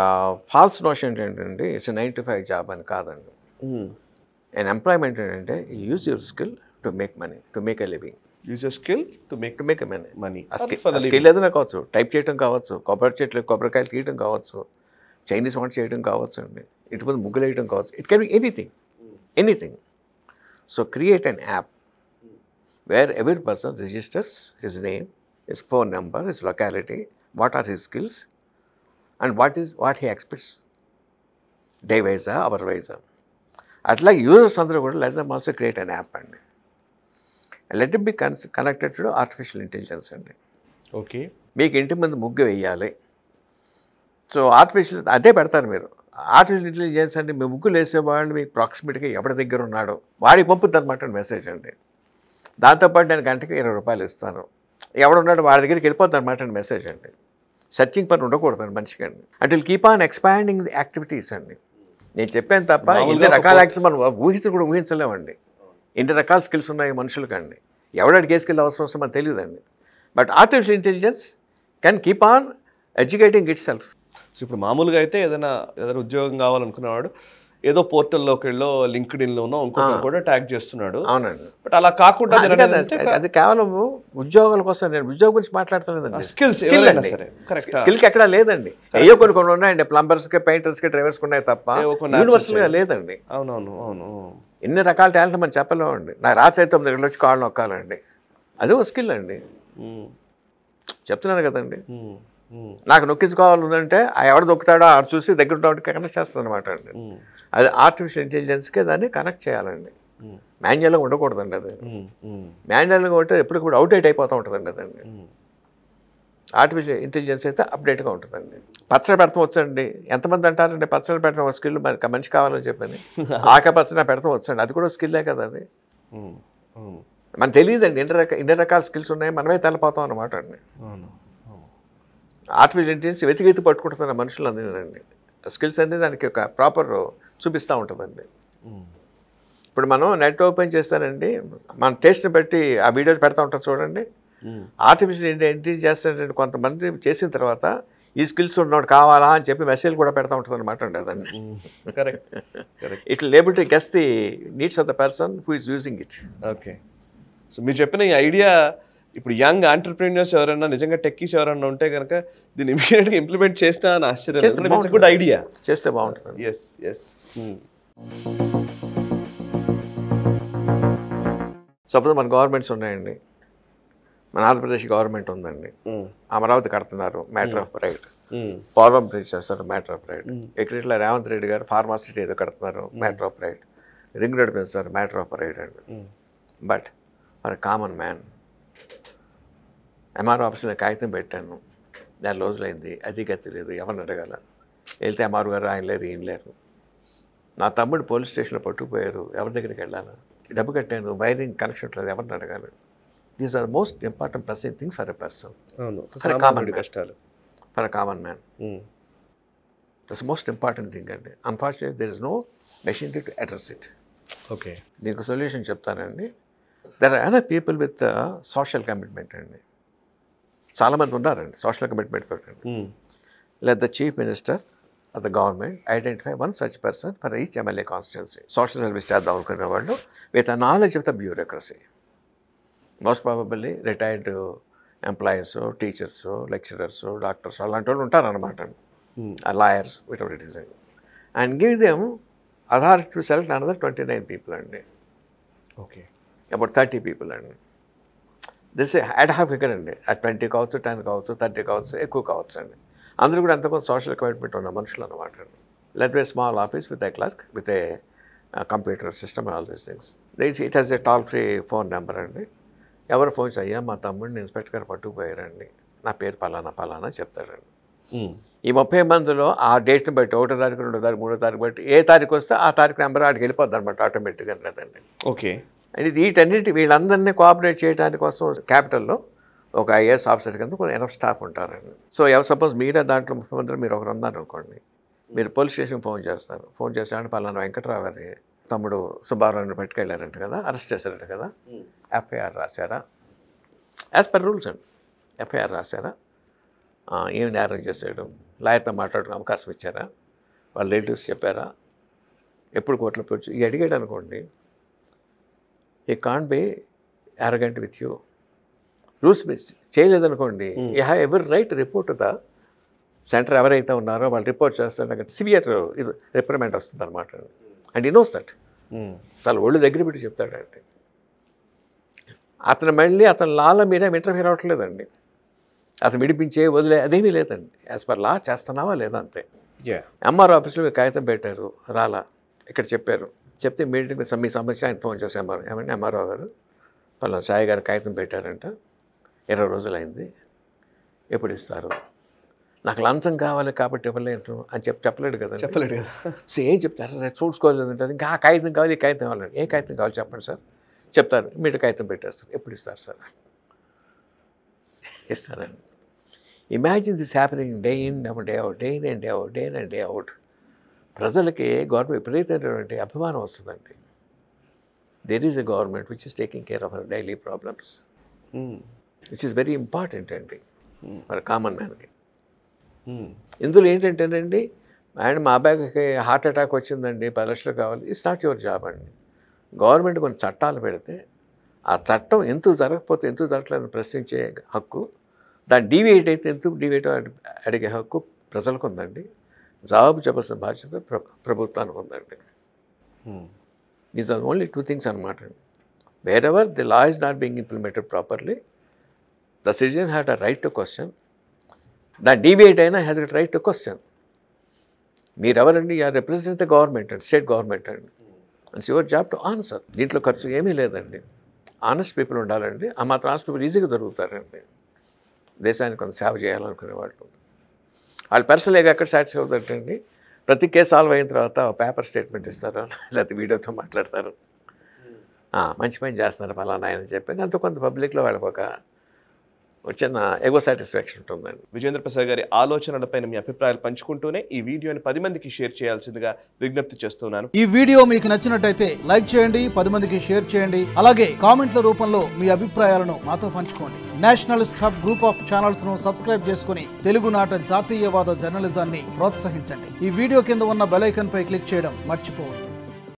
ఫాల్స్ నోషన్ ఏంటంటే it's nine to five job అని కాదండి అండ్ hmm. ఎంప్లాయ్మెంట్ ఏంటంటే use your skill to make money to make a living use your skill to make to make a money money skill ఏదైనా కావచ్చు type చేయడం కావచ్చు కొబ్బరి చెట్లు కొబ్బరికాయలు తీయడం కావచ్చు చైనీస్ వంట చేయడం కావచ్చు అండి ఇటు ముందు ముగ్గులు వేయడం కావచ్చు it can be anything anything So create an app where every person registers his name, his phone number, his locality, what are his skills and what is what he expects day wise hour wise అట్లాగే users అందరూ కూడా let them also create an app అండి let be con connected to artificial intelligence అండి okay మీకు ఇంటి ముందు ముగ్గు వేయాలి సో ఆర్టిఫిషియల్ అదే పెడతారు మీరు ఆర్టిఫిషియల్ ఇంటెలిజెన్స్ అంటే మీ ముగ్గులు వేసేవాడిని మీకు ప్రాక్సిమేట్గా ఎవరి దగ్గర ఉన్నాడో వాడికి పంపుతుంది అనమాట మెసేజ్ అండి దాంతోపాటు నేను గంటకి ఇరవై రూపాయలు ఇస్తాను ఎవడున్నాడు వాడి దగ్గరికి వెళ్ళిపోద్ది అనమాట మెసేజ్ అండి సర్చింగ్ పని ఉండకూడదు మనిషికి అండి అంటే keep on expanding the activities అండి నేను చెప్పాను తప్ప ఇన్ని రకాల యాక్టివిటీస్ మనం ఊహించి కూడా ఊహించలేమండి ఇన్ని రకాల స్కిల్స్ ఉన్నాయి మనుషులకండి ఎవడాడికి వేసుకెళ్ళి అవసరం వస్తే మనకు అండి but artificial intelligence can keep on educating itself so ఇప్పుడు మామూలుగా అయితే ఏదైనా ఏదైనా ఉద్యోగం కావాలనుకునేవాడు ఏదో పోర్టల్లోకి వెళ్ళో లింక్డ్ ఇన్లోనో ఇంకో కూడా ట్యాగ్ చేస్తున్నాడు అవునండి బట్ అలా కాకుండా అది కేవలం ఉద్యోగాల కోసం నేను ఉద్యోగం గురించి మాట్లాడుతున్నాను స్కిల్స్ సరే స్కిల్కి ఎక్కడా లేదండి అయ్యో కొన్ని కొన్ని ఉన్నాయండి ప్లంబర్స్కి పెయింటర్స్కి డ్రైవర్స్కి ఉన్నాయి తప్ప యూనివర్సల్గా లేదండి అవునవును అవును ఎన్ని రకాల టాలెంట్ మనం చెప్పలేమండి నా రాత్రి తొమ్మిది గంటలు వచ్చి కాళ్ళు నొక్కాలండి అదే ఒక స్కిల్ అండి చెప్తున్నాను కదండి నాకు నొక్కించుకోవాలంటే ఎవరు దొక్కుతాడో ఆడు చూసి దగ్గర ఉన్నవాడికి కనెక్ట్ చేస్తుందన్నమాట అండి అది ఆర్టిఫిషియల్ ఇంటెలిజెన్స్కే దాన్ని కనెక్ట్ చేయాలండి మాన్యువల్గా ఉండకూడదండి అది మాన్యువల్గా ఉంటే ఎప్పటికప్పుడు అవుట్డేట్ అయిపోతూ ఉంటుందండి అదండి ఆర్టిఫిషియల్ ఇంటెలిజెన్స్ అయితే అప్డేట్గా ఉంటుందండి పచ్చడి పెడతాం వచ్చండి ఎంతమంది అంటారండి పచ్చడి పెడతాం ఒక స్కిల్ మనకి మనిషి కావాలని చెప్పని ఆక పచ్చడి పెడతాం వచ్చండి అది కూడా స్కిల్లే కదా అది మనకు తెలియదండి ఎన్ని రకాల ఇన్ని రకాల స్కిల్స్ ఉన్నాయి మనమే తెల్లపోతాం అనమాట అండి ఆర్టిఫిషియల్ ఇంటెలిజెన్స్ వెతికెతి పట్టుకుంటున్న మనుషులు అందినండి స్కిల్స్ అనేది దానికి ఒక ప్రాపర్ చూపిస్తూ ఉంటుందండి ఇప్పుడు మనం నెట్ ఓపెన్ చేస్తానండి మన టేస్ట్ని బట్టి ఆ వీడియోలు పెడతా ఉంటాం చూడండి ఆర్టిఫిషియల్ ఇంటెలిజెన్స్ చేస్తున్నటువంటి కొంతమంది చేసిన తర్వాత ఈ స్కిల్స్ ఉన్నవాడు కావాలా అని చెప్పి మెసేజ్ కూడా పెడతా ఉంటుంది అనమాట అండి అదండి correct it label to guess the needs of the person who is using it okay so మీరు చెప్పిన ఈ ఐడియా ఇప్పుడు యంగ్ ఆంటర్ప్రీనియర్స్ ఎవరైనా నిజంగా టెక్కీస్ ఎవరైనా ఉంటే కనుక దీన్ని గా ఇంప్లిమెంట్ చేసినా అని ఆశ్చర్యం గుడ్ ఐడియా చేస్తే బాగుంటుంది ఎస్ ఎస్ hmm. సపోజ్ మన గవర్నమెంట్స్ ఉన్నాయండి మన ఆంధ్రప్రదేశ్ గవర్నమెంట్ ఉందండి hmm. అమరావతి కడుతున్నారు మ్యాటర్ ఆఫ్ రైట్ పవర్వం బ్రిడ్జ్ చేస్తారు మ్యాటర్ ఆఫ్ రైట్ ఎక్కడ రేవంత్ రెడ్డి గారు ఫార్మా సిటీ ఏదో కడుతున్నారు matter of right ring road పెంచుతారు మ్యాటర్ ఆఫ్ రైట్ అండి but for common man MRO ఆఫీస్లో కాగితం పెట్టాను దాని రోజులైంది అది గతి లేదు ఎవరిని అడగాల వెళ్తే ఎంఆర్ఓ గారు ఆయన లేరు ఈయన లేరు నా తమ్ముడు పోలీస్ స్టేషన్లో పట్టుకుపోయారు ఎవరి దగ్గరికి వెళ్ళాలా డబ్బు కట్టాను వైరింగ్ కనెక్షన్ లేదు ఎవరిని అడగాలి these are most important pressing things for a person for common కష్టాలు for a common man that's most important thing అండి unfortunate there is no machine to address it okay దీనికి సొల్యూషన్ చెప్తానండి there are other people with social commitment అండి చాలామంది ఉన్నారండి social commitment పెట్టండి let the chief minister of the government identify one such person for each MLA constituency social service చేద్దాం అనుకునే వాళ్ళు with a knowledge of the bureaucracy most probably retired employees teachers lecturers doctors అలాంటి వాళ్ళు ఉంటారనమాట lawyers with it is and give them authority to select another twenty nine people అండి okay about thirty people అండి this add half figure అండి ah twenty కావచ్చు ten కావచ్చు thirty కావచ్చు ఎక్కువ కావచ్చు అండి అందరూ కూడా ఎంతమంది సోషల్ కమిట్మెంట్ ఉన్న మనుషులు అనమాట అండి let be small office with a clerk with a computer system all these things it has a toll free phone number అండి ఎవరు ఫోన్ అయ్యా మా తమ్ముడిని ఇన్స్పెక్టర్ గారు పట్టుకుపోయారండి నా పేరు పలానా పలానా చెప్తాడండి hmm. ఈ ముప్పై మందిలో ఆ డేట్ని బట్టి ఒకటో తారీఖు రెండో తారీఖు మూడో తారీఖు బట్టి ఏ తారీఖు వస్తే ఆ తారీఖు నెంబర్ ఆడికి వెళ్ళిపోద్ది అనమాట ఆటోమేటిక్గా లేదండి ఓకే అండ్ వీటన్నిటి వీళ్ళందరినీ కోఆపరేట్ చేయడానికి కోసం క్యాపిటల్లో ఒక ఐఏఎస్ ఆఫీసర్ కింద కొన్ని ఎనఫ్ స్టాఫ్ ఉంటారండి సో ఎవరు సపోజ్ మీరే దాంట్లో ముఖ్యమంత్రి మీరు ఒకరు ఉందని అనుకోండి మీరు పోలీస్ స్టేషన్కి ఫోన్ చేస్తారు ఫోన్ చేశాడు పలానా గారి తమ్ముడు సుబ్బారావుని పట్టుకెళ్ళారంట కదా అరెస్ట్ చేశారంట కదా ఎఫ్ఐఆర్ hmm. రాశారా యాజ్ పర్ రూల్స్ అండి ఎఫ్ఐఆర్ రాశారా ఏమి నేరం చేసేయడం లాయర్తో మాట్లాడడం అవకాశం ఇచ్చారా వాళ్ళ రిలేటివ్స్ చెప్పారా ఎప్పుడు కోర్టులో పోవచ్చు ఇవి అడిగాడు అనుకోండి he can't be arrogant with you rules miss చేయలేదనుకోండి you have every right report the centre ఎవరైతే ఉన్నారో వాళ్ళు రిపోర్ట్ చేస్తారు సివియర్ ఇది రిప్రమెంట్ వస్తుంది అనమాట అండ్ నోస్ దట్ చాలా ఒళ్ళు దగ్గర పెట్టి చెప్తాడు అంటే అతను మళ్ళీ అతని లాల మీద ఇంటర్ఫీర్ అవ్వట్లేదండి అతను విడిపించే వదిలే అదేమీ లేదండి యాజ్ పర్ లా చేస్తున్నావా లేదా అంతే ఎంఆర్ ఆఫీస్లో కాగితం పెట్టారు రాలా ఇక్కడ చెప్పారు చెప్తే ఇమీడియట్గా మీ సమస్య ఆయన ఫోన్ చేసి ఎంఆర్ ఏమంటే ఎంఆర్ఓ గారు వాళ్ళ సాయి గారు కాగితం పెట్టారంట ఇరవై రోజులైంది ఎప్పుడు ఇస్తారు నాకు లంచం కావాలి కాబట్టి ఇవ్వలేను అని చెప్పి చెప్పలేడు కదా చెప్పలేడు కదా సో ఏం చెప్తారు చూసుకోలేదంటే ఇంకా ఆ కాగితం కావాలి ఈ కాగితం కావాలండి ఏ కాగితం కావాలి చెప్పండి సార్ చెప్తారు మీరు కాగితం పెట్టేస్తారు ఎప్పుడు ఇస్తారు సార్ ఇస్తారని imagine this happening day in day out day in and day out day in and day out ప్రజలకి గవర్నమెంట్ విపరీతమైనటువంటి అభిమానం వస్తుందండి there is a government which is taking care of our daily problems which is very important అండి మన common మ్యాన్కి ఇందులో ఏంటంటేనండి and మా అబ్బాయికి హార్ట్ అటాక్ వచ్చిందండి పది లక్షలు కావాలి ఇట్స్ నాట్ యువర్ జాబ్ అండి గవర్నమెంట్ కొన్ని చట్టాలు పెడితే ఆ చట్టం ఎందుకు జరగకపోతే ఎందుకు జరగలేదని ప్రశ్నించే హక్కు దాని డీవియేట్ అయితే ఎందుకు డీవియేట్ అడిగే హక్కు ప్రజలకు ఉందండి జవాబు చెప్పాల్సిన బాధ్యత ప్రభుత్వానికి ఉందండి these are only two things అనమాట అండి wherever the law is not being implemented properly the citizen had a right to question the debate అయినా has a right to question ఎవరండి ఆర్ రిప్రజెంట్ ద గవర్నమెంట్ అండి state government అండి and your job to answer దీంట్లో ఖర్చు ఏమీ లేదండి honest people ఉండాలండి ఆ మాత్రం ఆనెస్ట్ పీపుల్ ఈజీగా దొరుకుతారండి దేశానికి కొంత సేవ చేయాలనుకునే వాళ్ళు వాళ్ళు పర్సనల్గా ఎక్కడ సాటిస్ఫై అవుతారంటే ప్రతి కేసు సాల్వ్ అయిన తర్వాత పేపర్ స్టేట్మెంట్ ఇస్తారు లేకపోతే వీడియోతో మాట్లాడతారు hmm. మంచి పని చేస్తున్నారు ఫలానా ఆయన చెప్పి అంత కొంత పబ్లిక్లో వాళ్ళకి ఒక చిన్న ఎగో సాటిస్ఫాక్షన్ ఉంటుందండి విజేంద్ర ప్రసాద్ గారి ఆలోచనలపై మీ అభిప్రాయాలు పంచుకుంటూనే ఈ వీడియోని పది మందికి షేర్ చేయాల్సిందిగా విజ్ఞప్తి చేస్తున్నాను ఈ వీడియో మీకు నచ్చినట్టయితే లైక్ చేయండి పది మందికి షేర్ చేయండి అలాగే కామెంట్ల రూపంలో మీ అభిప్రాయాలను మాతో పంచుకోండి national staff group of channels ను సబ్స్క్రైబ్ చేసుకుని తెలుగునాట జాతీయవాద జర్నలిజాన్ని ప్రోత్సహించండి ఈ వీడియో కింద ఉన్న బెలైకన్ పై క్లిక్ చేయడం మర్చిపోవద్దు